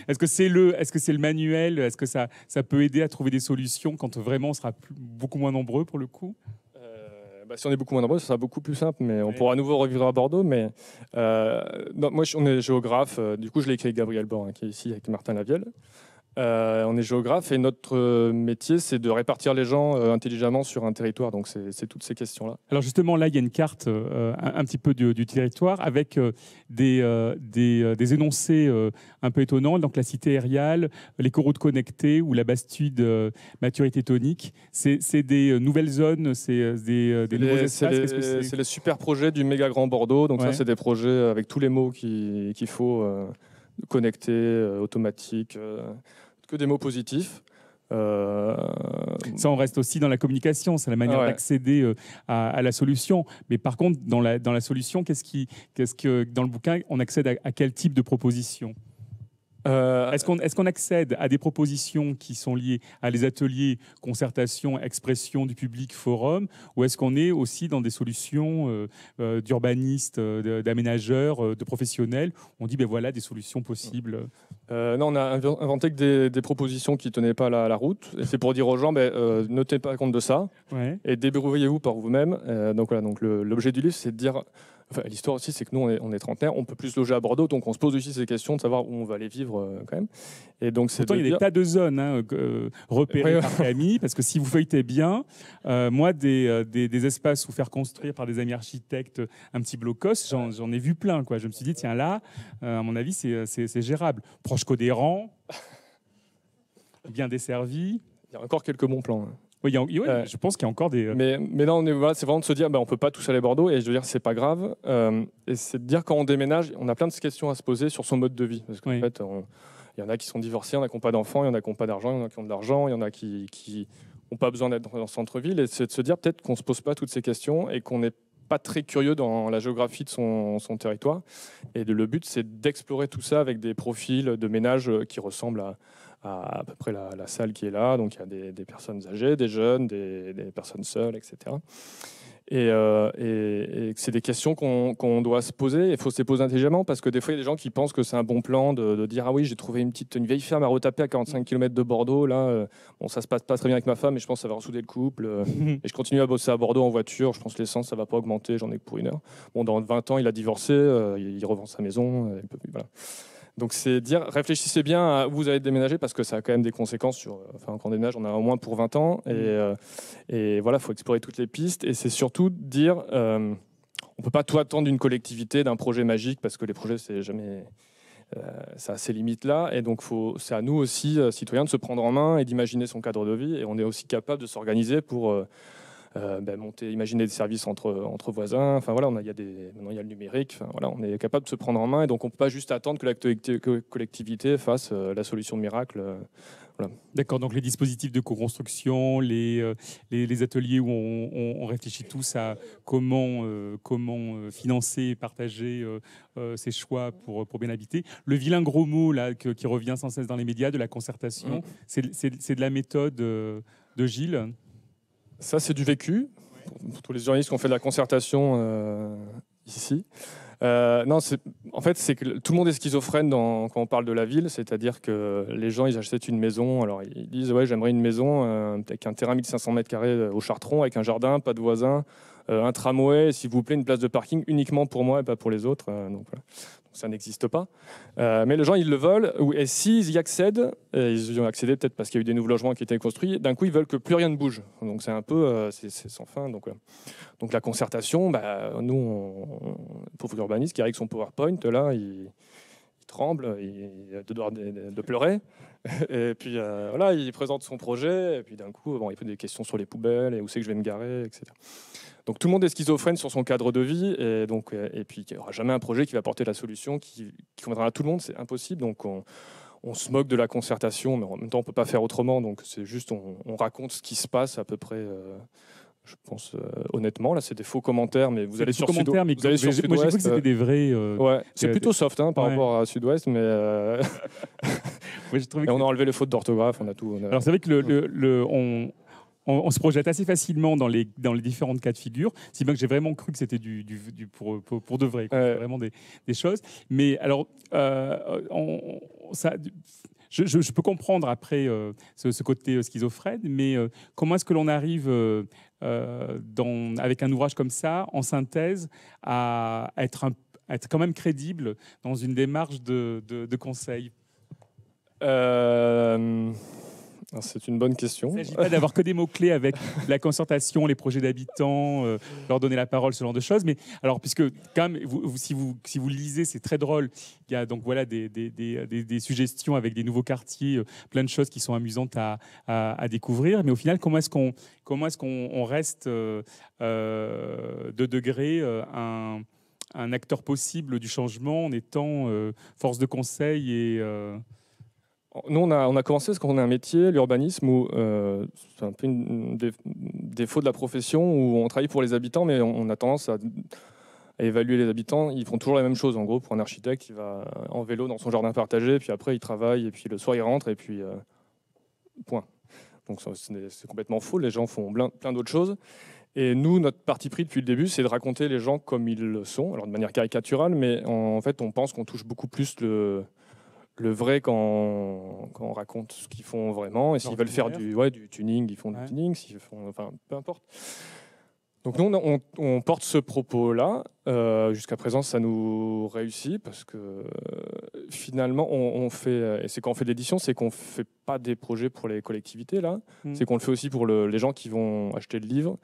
est-ce que c'est -ce le, est -ce le manuel Est-ce que ça, ça peut aider à trouver des solutions quand vraiment on sera beaucoup moins nombreux pour le coup euh, bah, si on est beaucoup moins nombreux, ce sera beaucoup plus simple, mais on pourra à nouveau revivre à Bordeaux. Mais euh, moi, on est géographe, euh, du coup, je l'ai écrit avec Gabriel Borin, hein, qui est ici, avec Martin Laviel euh, on est géographe et notre euh, métier, c'est de répartir les gens euh, intelligemment sur un territoire. Donc, c'est toutes ces questions-là. Alors, justement, là, il y a une carte un, petit peu du, territoire avec des, des, énoncés un peu étonnants. Donc, la cité aériale, les coroutes connectées ou la Bastide maturité tonique. C'est des nouvelles zones, c'est des, nouveaux espaces. C'est le super projet du méga grand Bordeaux. Donc, ça, c'est des projets avec tous les mots qu'il faut connecter, automatiques, automatique, que des mots positifs. Euh, Ça, on reste aussi dans la communication, c'est la manière d'accéder euh, à, la solution. Mais par contre, dans la, solution, qu'est-ce qui, qu'est-ce que dans le bouquin, on accède à quel type de proposition euh, est-ce qu'on est accède à des propositions qui sont liées à les ateliers, concertation, expression du public, forum, ou est-ce qu'on est aussi dans des solutions euh, euh, d'urbanistes, d'aménageurs, de professionnels On dit, ben voilà, des solutions possibles. non, on a inventé que des, des propositions qui ne tenaient pas la, la route. Et c'est pour dire aux gens, ben, ne tenez pas compte de ça, et débrouillez-vous par vous-même. donc voilà, donc l'objet du livre, c'est de dire L'histoire aussi, c'est que nous, on est, on est on peut plus loger à Bordeaux, donc on se pose aussi ces questions de savoir où on va aller vivre euh, quand même. Et donc, il y a des tas de zones hein, euh, repérées par Camille, parce que si vous feuilletez bien, euh, moi, des, espaces où faire construire par des amis architectes un petit blocos, j'en ai vu plein. Quoi. Je me suis dit, tiens, là, à mon avis, c'est gérable. Proche codérant, <laughs> bien desservi. Il y a encore quelques bons plans. Hein. Oui, euh, je pense qu'il y a encore des. Euh, mais, là, on est, voilà, c'est vraiment de se dire, ben, on peut pas tous aller à Bordeaux, et je veux dire, c'est pas grave. Euh, et c'est de dire, quand on déménage, on a plein de questions à se poser sur son mode de vie. Parce qu'en fait, il y en a qui sont divorcés, il y en a qui n'ont pas d'enfants, il y en a qui n'ont pas d'argent, il y en a qui ont de l'argent, il y en a qui n'ont pas besoin d'être dans le centre-ville. Et c'est de se dire, peut-être qu'on se pose pas toutes ces questions et qu'on n'est pas très curieux dans la géographie de son, son territoire. Et le but, c'est d'explorer tout ça avec des profils de ménages qui ressemblent à à, peu près la, la, salle qui est là. Donc il y a des, personnes âgées, des jeunes, des, personnes seules, etc. Et, euh, c'est des questions qu'on doit se poser. Il faut se les poser intelligemment parce que des fois, il y a des gens qui pensent que c'est un bon plan de, de dire Ah oui, j'ai trouvé une petite vieille ferme à retaper à 45 mm. km de Bordeaux. Là, euh, bon, ça se passe pas très bien avec ma femme, et je pense que ça va ressouder le couple. Euh, <laughs> et je continue à bosser à Bordeaux en voiture. Je pense que l'essence, ça va pas augmenter. J'en ai que pour une heure. Bon, dans 20 ans, il a divorcé, il, revend sa maison. voilà. Donc c'est dire, réfléchissez bien à où vous allez déménager parce que ça a quand même des conséquences sur, euh, enfin quand on déménage, on a au moins pour 20 ans et, voilà, mm. euh, et voilà, faut explorer toutes les pistes et c'est surtout dire, on euh, on peut pas tout attendre d'une collectivité, d'un projet magique parce que les projets c'est jamais ça a ses limites là, et donc c'est à nous aussi, citoyens, de se prendre en main et d'imaginer son cadre de vie, et on est aussi capable de s'organiser pour euh, ben, imaginer des services entre, entre voisins. Enfin voilà, on il y a maintenant il y a le numérique. voilà, on est capable de se prendre en main et donc on ne peut pas juste attendre que la collectivité fasse euh, la solution miracle. Euh, voilà. D'accord, donc les dispositifs de co-construction, les, ateliers où on, réfléchit tous à comment, comment financer et partager ces choix pour, pour bien habiter. Le vilain gros mot là, qui revient sans cesse dans les médias de la concertation, mm. c'est de la méthode de Gilles ça, c'est du vécu, pour, tous les journalistes qui ont fait de la concertation euh, ici. Euh, non, en fait, c'est que tout le monde est schizophrène quand on parle de la ville, c'est-à-dire que les gens, ils achètent une maison, alors ils disent, ouais, j'aimerais une maison avec euh, un terrain 1500 m carrés au Chartron, avec un jardin, pas de voisins, euh, un tramway, s'il vous plaît, une place de parking uniquement pour moi et pas pour les autres. Euh, donc ça n'existe pas. Euh, mais les gens, ils le veulent. Et s'ils y accèdent, ils y ont accédé peut-être parce qu'il y a eu des nouveaux logements qui étaient construits, d'un coup, ils veulent que plus rien ne bouge. Donc c'est un peu, c'est sans fin. Donc, la concertation, bah, nous, on, pauvre urbaniste qui arrive avec son PowerPoint, là, il, tremble il, de, de, de pleurer. <laughs> et puis euh, voilà, il présente son projet, et puis d'un coup, bon, il fait des questions sur les poubelles et où c'est que je vais me garer, etc. Donc tout le monde est schizophrène sur son cadre de vie, et, donc, euh, et puis il n'y aura jamais un projet qui va porter la solution qui, qui conviendra à tout le monde, c'est impossible. Donc on, se moque de la concertation, mais en même temps, on ne peut pas faire autrement, donc c'est juste, on, raconte ce qui se passe à peu près. Euh, je pense euh, honnêtement. Là, c'est des faux commentaires, mais vous allez sur Sud-Ouest. Moi, j'ai cru que euh, c'était des vrais. Euh, ouais, c'est plutôt soft hein, par rapport à Sud-Ouest, mais. <laughs> <laughs> on a enlevé les fautes d'orthographe, on a tout. Alors, c'est vrai que le, on, on, se projette assez facilement dans les, dans les différentes cas de figure, si bien que j'ai vraiment cru que c'était du, du, pour, pour, de vrai, vraiment des, des, choses. Mais alors, on, ça, je, peux comprendre après ce, côté schizophrène, mais comment est-ce que l'on arrive euh, avec un ouvrage comme ça, en synthèse, à, être, être quand même crédible dans une démarche de, conseil euh, ah, c'est une bonne question. Il ne s'agit pas d'avoir que des mots-clés avec la concertation, les projets d'habitants, euh, leur donner la parole, ce genre de choses. Mais alors, puisque quand même, vous, si, vous, si vous lisez, c'est très drôle. Il y a donc voilà des, suggestions avec des nouveaux quartiers, euh, plein de choses qui sont amusantes à, découvrir. Mais au final, comment est-ce qu'on reste euh, de degré un, un, acteur possible du changement en étant force de conseil et nous, on a, commencé parce qu'on a un métier, l'urbanisme, où euh, c'est un peu un défaut de la profession, où on travaille pour les habitants, mais on, a tendance à, évaluer les habitants. Ils font toujours la même chose. En gros, pour un architecte, il va en vélo dans son jardin partagé, puis après, il travaille, et puis le soir, il rentre, et puis euh, point. Donc, c'est complètement faux. Les gens font plein, d'autres choses. Et nous, notre parti pris depuis le début, c'est de raconter les gens comme ils le sont, alors de manière caricaturale, mais en fait, on pense qu'on touche beaucoup plus le le vrai quand on, raconte ce qu'ils font vraiment. Et s'ils veulent faire du, ouais, du tuning, ils font du tuning. S'ils font, enfin, peu importe. Donc nous, on, porte ce propos-là. Euh, jusqu'à présent, ça nous réussit parce que euh, finalement, on, fait, et c'est quand on fait de l'édition, c'est qu'on ne fait pas des projets pour les collectivités, là. Hmm. C'est qu'on le fait aussi pour les gens qui vont acheter le livre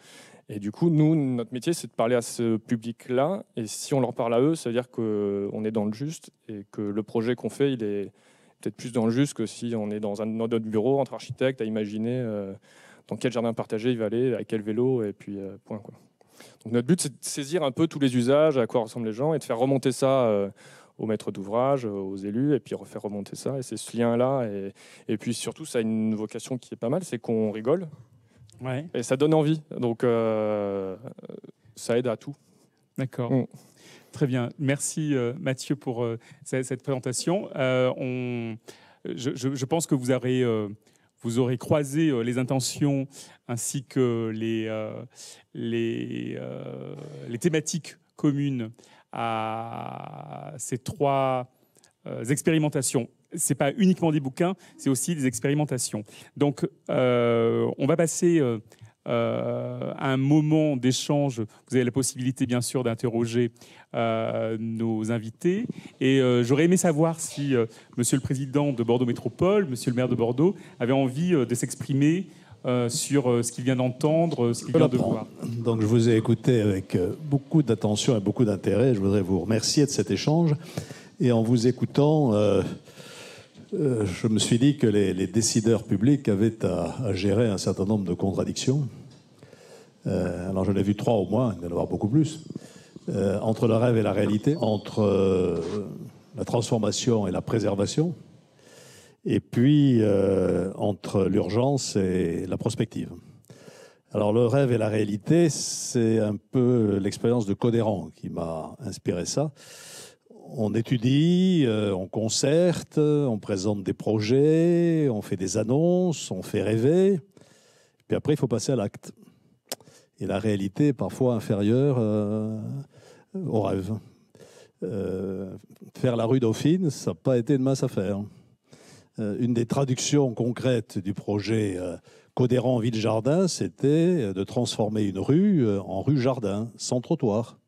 et du coup, nous, notre métier, c'est de parler à ce public-là. Et si on leur parle à eux, ça veut dire qu'on est dans le juste et que le projet qu'on fait, il est peut-être plus dans le juste que si on est dans un autre bureau entre architectes à imaginer euh, dans quel jardin partagé il va aller, à quel vélo, et puis euh, point. Donc notre but, c'est de saisir un peu tous les usages, à quoi ressemblent les gens, et de faire remonter ça euh, aux maîtres d'ouvrage, aux élus, et puis refaire remonter ça. Et c'est ce lien-là. Et, et, puis surtout, ça a une vocation qui est pas mal, c'est qu'on rigole. Et ça donne envie. Donc, euh, ça aide à tout. D'accord. Mm. Très bien. Merci euh, Mathieu pour euh, cette présentation. on, je, pense que vous aurez, vous aurez croisé les intentions ainsi que les, les, les thématiques communes à ces trois expérimentations c'est pas uniquement des bouquins, c'est aussi des expérimentations. Donc, euh, on va passer à euh, euh, un moment d'échange. Vous avez la possibilité, bien sûr, d'interroger nos invités. Et j'aurais aimé savoir si Monsieur le Président de Bordeaux Métropole, Monsieur le Maire de Bordeaux, avait envie de s'exprimer. sur ce qu'il vient d'entendre, ce qu'il vient de voir. Donc je vous ai écouté avec beaucoup d'attention et beaucoup d'intérêt. Je voudrais vous remercier de cet échange. Et en vous écoutant, euh, je me suis dit que les, décideurs publics avaient à, gérer un certain nombre de contradictions. Euh, alors j'en ai vu trois au moins, il y en avoir beaucoup plus. Euh, entre le rêve et la réalité, entre la transformation et la préservation, et puis entre l'urgence et la prospective. Alors le rêve et la réalité, c'est un peu l'expérience de Codéran qui m'a inspiré ça on étudie, euh, on concerte, on présente des projets, on fait des annonces, on fait rêver. Puis après, il faut passer à l'acte. Et la réalité est parfois inférieure euh, au rêve. Euh, faire la rue Dauphine, ça n'a pas été une mince affaire. une des traductions concrètes du projet Codéran Ville-Jardin, c'était de transformer une rue en rue-jardin, sans trottoir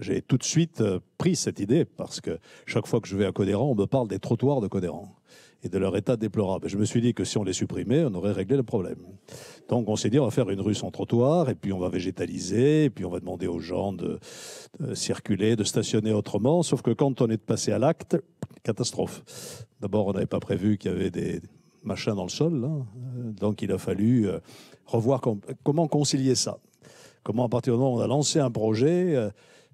j'ai tout de suite euh, pris cette idée parce que chaque fois que je vais à Codéran, on me parle des trottoirs de Codéran et de leur état déplorable. Je me suis dit que si on les supprimait, on aurait réglé le problème. Donc on s'est dit, on va faire une rue sans trottoir, et puis on va végétaliser, et puis on va demander aux gens de, circuler, de stationner autrement. Sauf que quand on est passé à l'acte, catastrophe. D'abord, on n'avait pas prévu qu'il y avait des machins dans le sol, hein. euh, donc il a fallu euh, revoir comment concilier ça. Comment, à partir du moment où on a lancé un projet,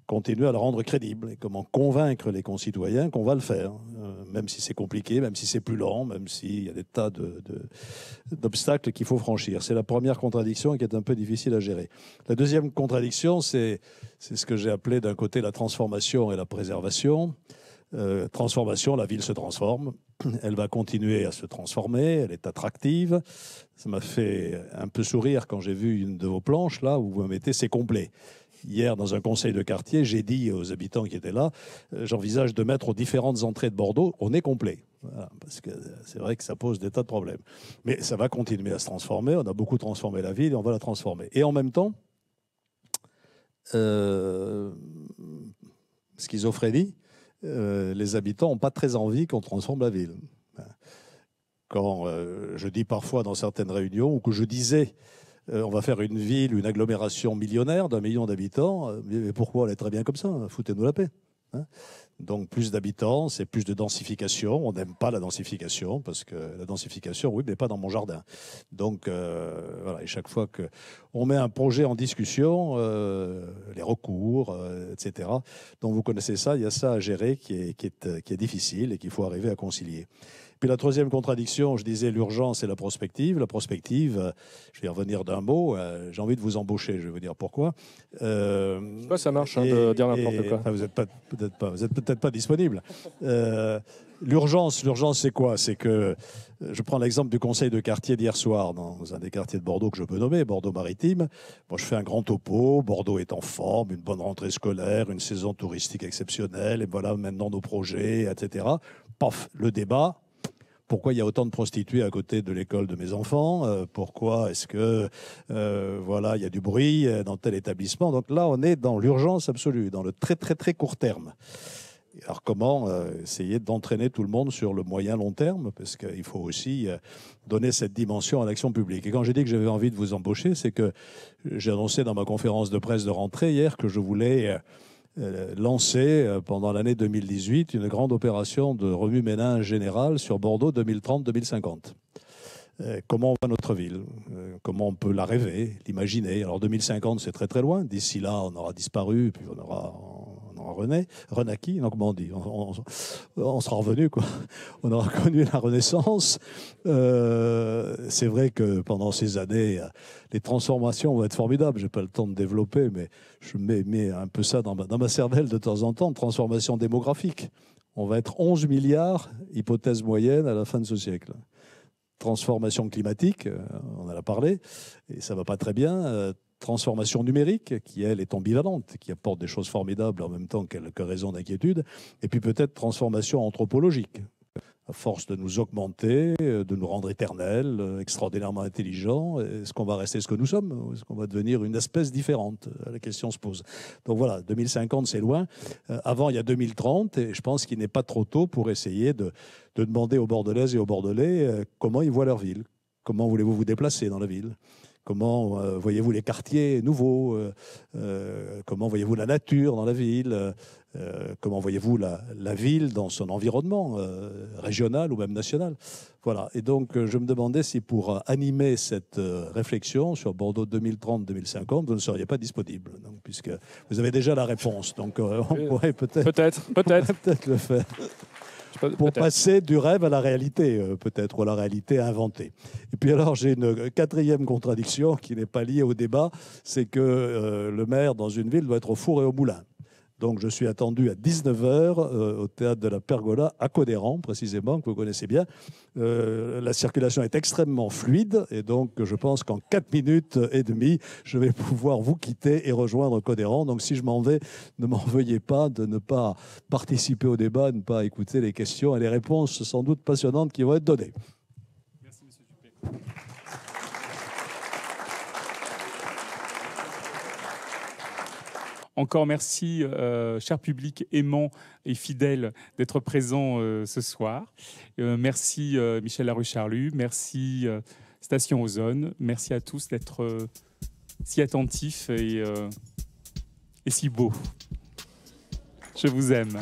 continuer à le rendre crédible et comment convaincre les concitoyens qu'on va le faire, euh, même si c'est compliqué, même si c'est plus lent, même s'il y a des tas d'obstacles qu'il faut franchir. C'est la première contradiction qui est un peu difficile à gérer. La deuxième contradiction, c'est ce que j'ai appelé d'un côté la transformation et la préservation. Euh, transformation, la ville se transforme, elle va continuer à se transformer, elle est attractive. Ça m'a fait un peu sourire quand j'ai vu une de vos planches là où vous mettez c'est complet hier dans un conseil de quartier, j'ai dit aux habitants qui étaient là, euh, j'envisage de mettre aux différentes entrées de Bordeaux, on est complet. parce que c'est vrai que ça pose des tas de problèmes. Mais ça va continuer à se transformer. On a beaucoup transformé la ville et on va la transformer. Et en même temps, euh, schizophrénie, euh, les habitants n'ont pas très envie qu'on transforme la ville. Quand je dis parfois dans certaines réunions, ou que je disais euh, on va faire une ville, une agglomération millionnaire d'un million d'habitants. Euh, mais pourquoi elle est très bien comme ça Foutez-nous la paix. Hein. donc plus d'habitants, c'est plus de densification. On n'aime pas la densification parce que la densification, oui, mais pas dans mon jardin. Donc euh, voilà, et chaque fois que on met un projet en discussion, les recours, etc. Donc vous connaissez ça, il y a ça à gérer qui est difficile et qu'il faut arriver à concilier. Puis la troisième contradiction, je disais l'urgence et la prospective. La prospective, euh, je vais revenir d'un mot, euh, j'ai envie de vous embaucher, je vais vous dire pourquoi. Euh, ça marche hein, de dire n'importe quoi. vous n'êtes peut-être pas, disponible. l'urgence, l'urgence c'est quoi C'est que, je prends l'exemple du conseil de quartier d'hier soir, dans un des quartiers de Bordeaux que je peux nommer, Bordeaux-Maritime. Bon, je fais un grand topo, Bordeaux est en forme, une bonne rentrée scolaire, une saison touristique exceptionnelle, et voilà maintenant nos projets, etc. Paf, le débat, pourquoi il y a autant de prostituées à côté de l'école de mes enfants, euh, pourquoi est-ce que euh, voilà il y a du bruit euh, dans tel établissement. Donc là, on est dans l'urgence absolue, dans le très très très court terme. Alors comment essayer d'entraîner tout le monde sur le moyen long terme Parce qu'il faut aussi donner cette dimension à l'action publique. Et quand j'ai dit que j'avais envie de vous embaucher, c'est que j'ai annoncé dans ma conférence de presse de rentrée hier que je voulais euh, lancé euh, pendant l'année 2018 une grande opération de remue-ménage général sur Bordeaux 2030-2050. Euh, comment va notre ville Comment on peut la rêver, l'imaginer Alors 2050, c'est très très loin. D'ici là, on aura disparu, puis on aura René, Renaki, donc on dit, on, sera revenu, quoi. On aura connu la Renaissance. Euh, c'est vrai que pendant ces années, les transformations vont être formidables. J'ai pas le temps de développer, mais je mets, un peu ça dans ma, dans ma cervelle de temps en temps. Transformation démographique. On va être 11 milliards, hypothèse moyenne, à la fin de ce siècle transformation climatique, euh, on en a parlé, et ça va pas très bien. Euh, transformation numérique, qui elle est ambivalente, qui apporte des choses formidables en même temps quelques raisons d'inquiétude, et puis peut-être transformation anthropologique, à force de nous augmenter, de nous rendre éternels, extraordinairement intelligents, est-ce qu'on va rester ce que nous sommes ou est-ce qu'on va devenir une espèce différente La question se pose. Donc voilà, 2050, c'est loin. Euh, avant, il y a 2030, et je pense qu'il n'est pas trop tôt pour essayer de, de demander aux Bordelaises et aux Bordelais euh, comment ils voient leur ville, comment voulez-vous vous déplacer dans la ville Comment euh, voyez-vous les quartiers nouveaux euh, euh, Comment voyez-vous la nature dans la ville Comment voyez-vous la, ville dans son environnement régional ou même national Voilà. Et donc, je me demandais si pour animer cette réflexion sur Bordeaux 2030-2050, vous ne seriez pas disponible, puisque vous avez déjà la réponse. Donc, on pourrait peut-être peut peut <laughs> le faire pour passer du rêve à la réalité, euh, peut-être, ou à la réalité inventée. Et puis alors, j'ai une quatrième contradiction qui n'est pas liée au débat, c'est que euh, le maire dans une ville doit être au four et au moulin. Donc je suis attendu à 19h euh, au théâtre de la Pergola, à Codéran précisément, que vous connaissez bien. Euh, la circulation est extrêmement fluide et donc je pense qu'en 4 minutes et demie, je vais pouvoir vous quitter et rejoindre Codéran. Donc si je m'en vais, ne m'en veuillez pas de ne pas participer au débat, ne pas écouter les questions et les réponses sans doute passionnantes qui vont être données. Merci, Monsieur Encore merci, euh, cher public aimant et fidèle, d'être présent euh, ce soir. Euh, merci, Michel Larue-Charlu. Merci, Station Ozone. Merci à tous d'être si attentifs et, et si beaux. Je vous aime.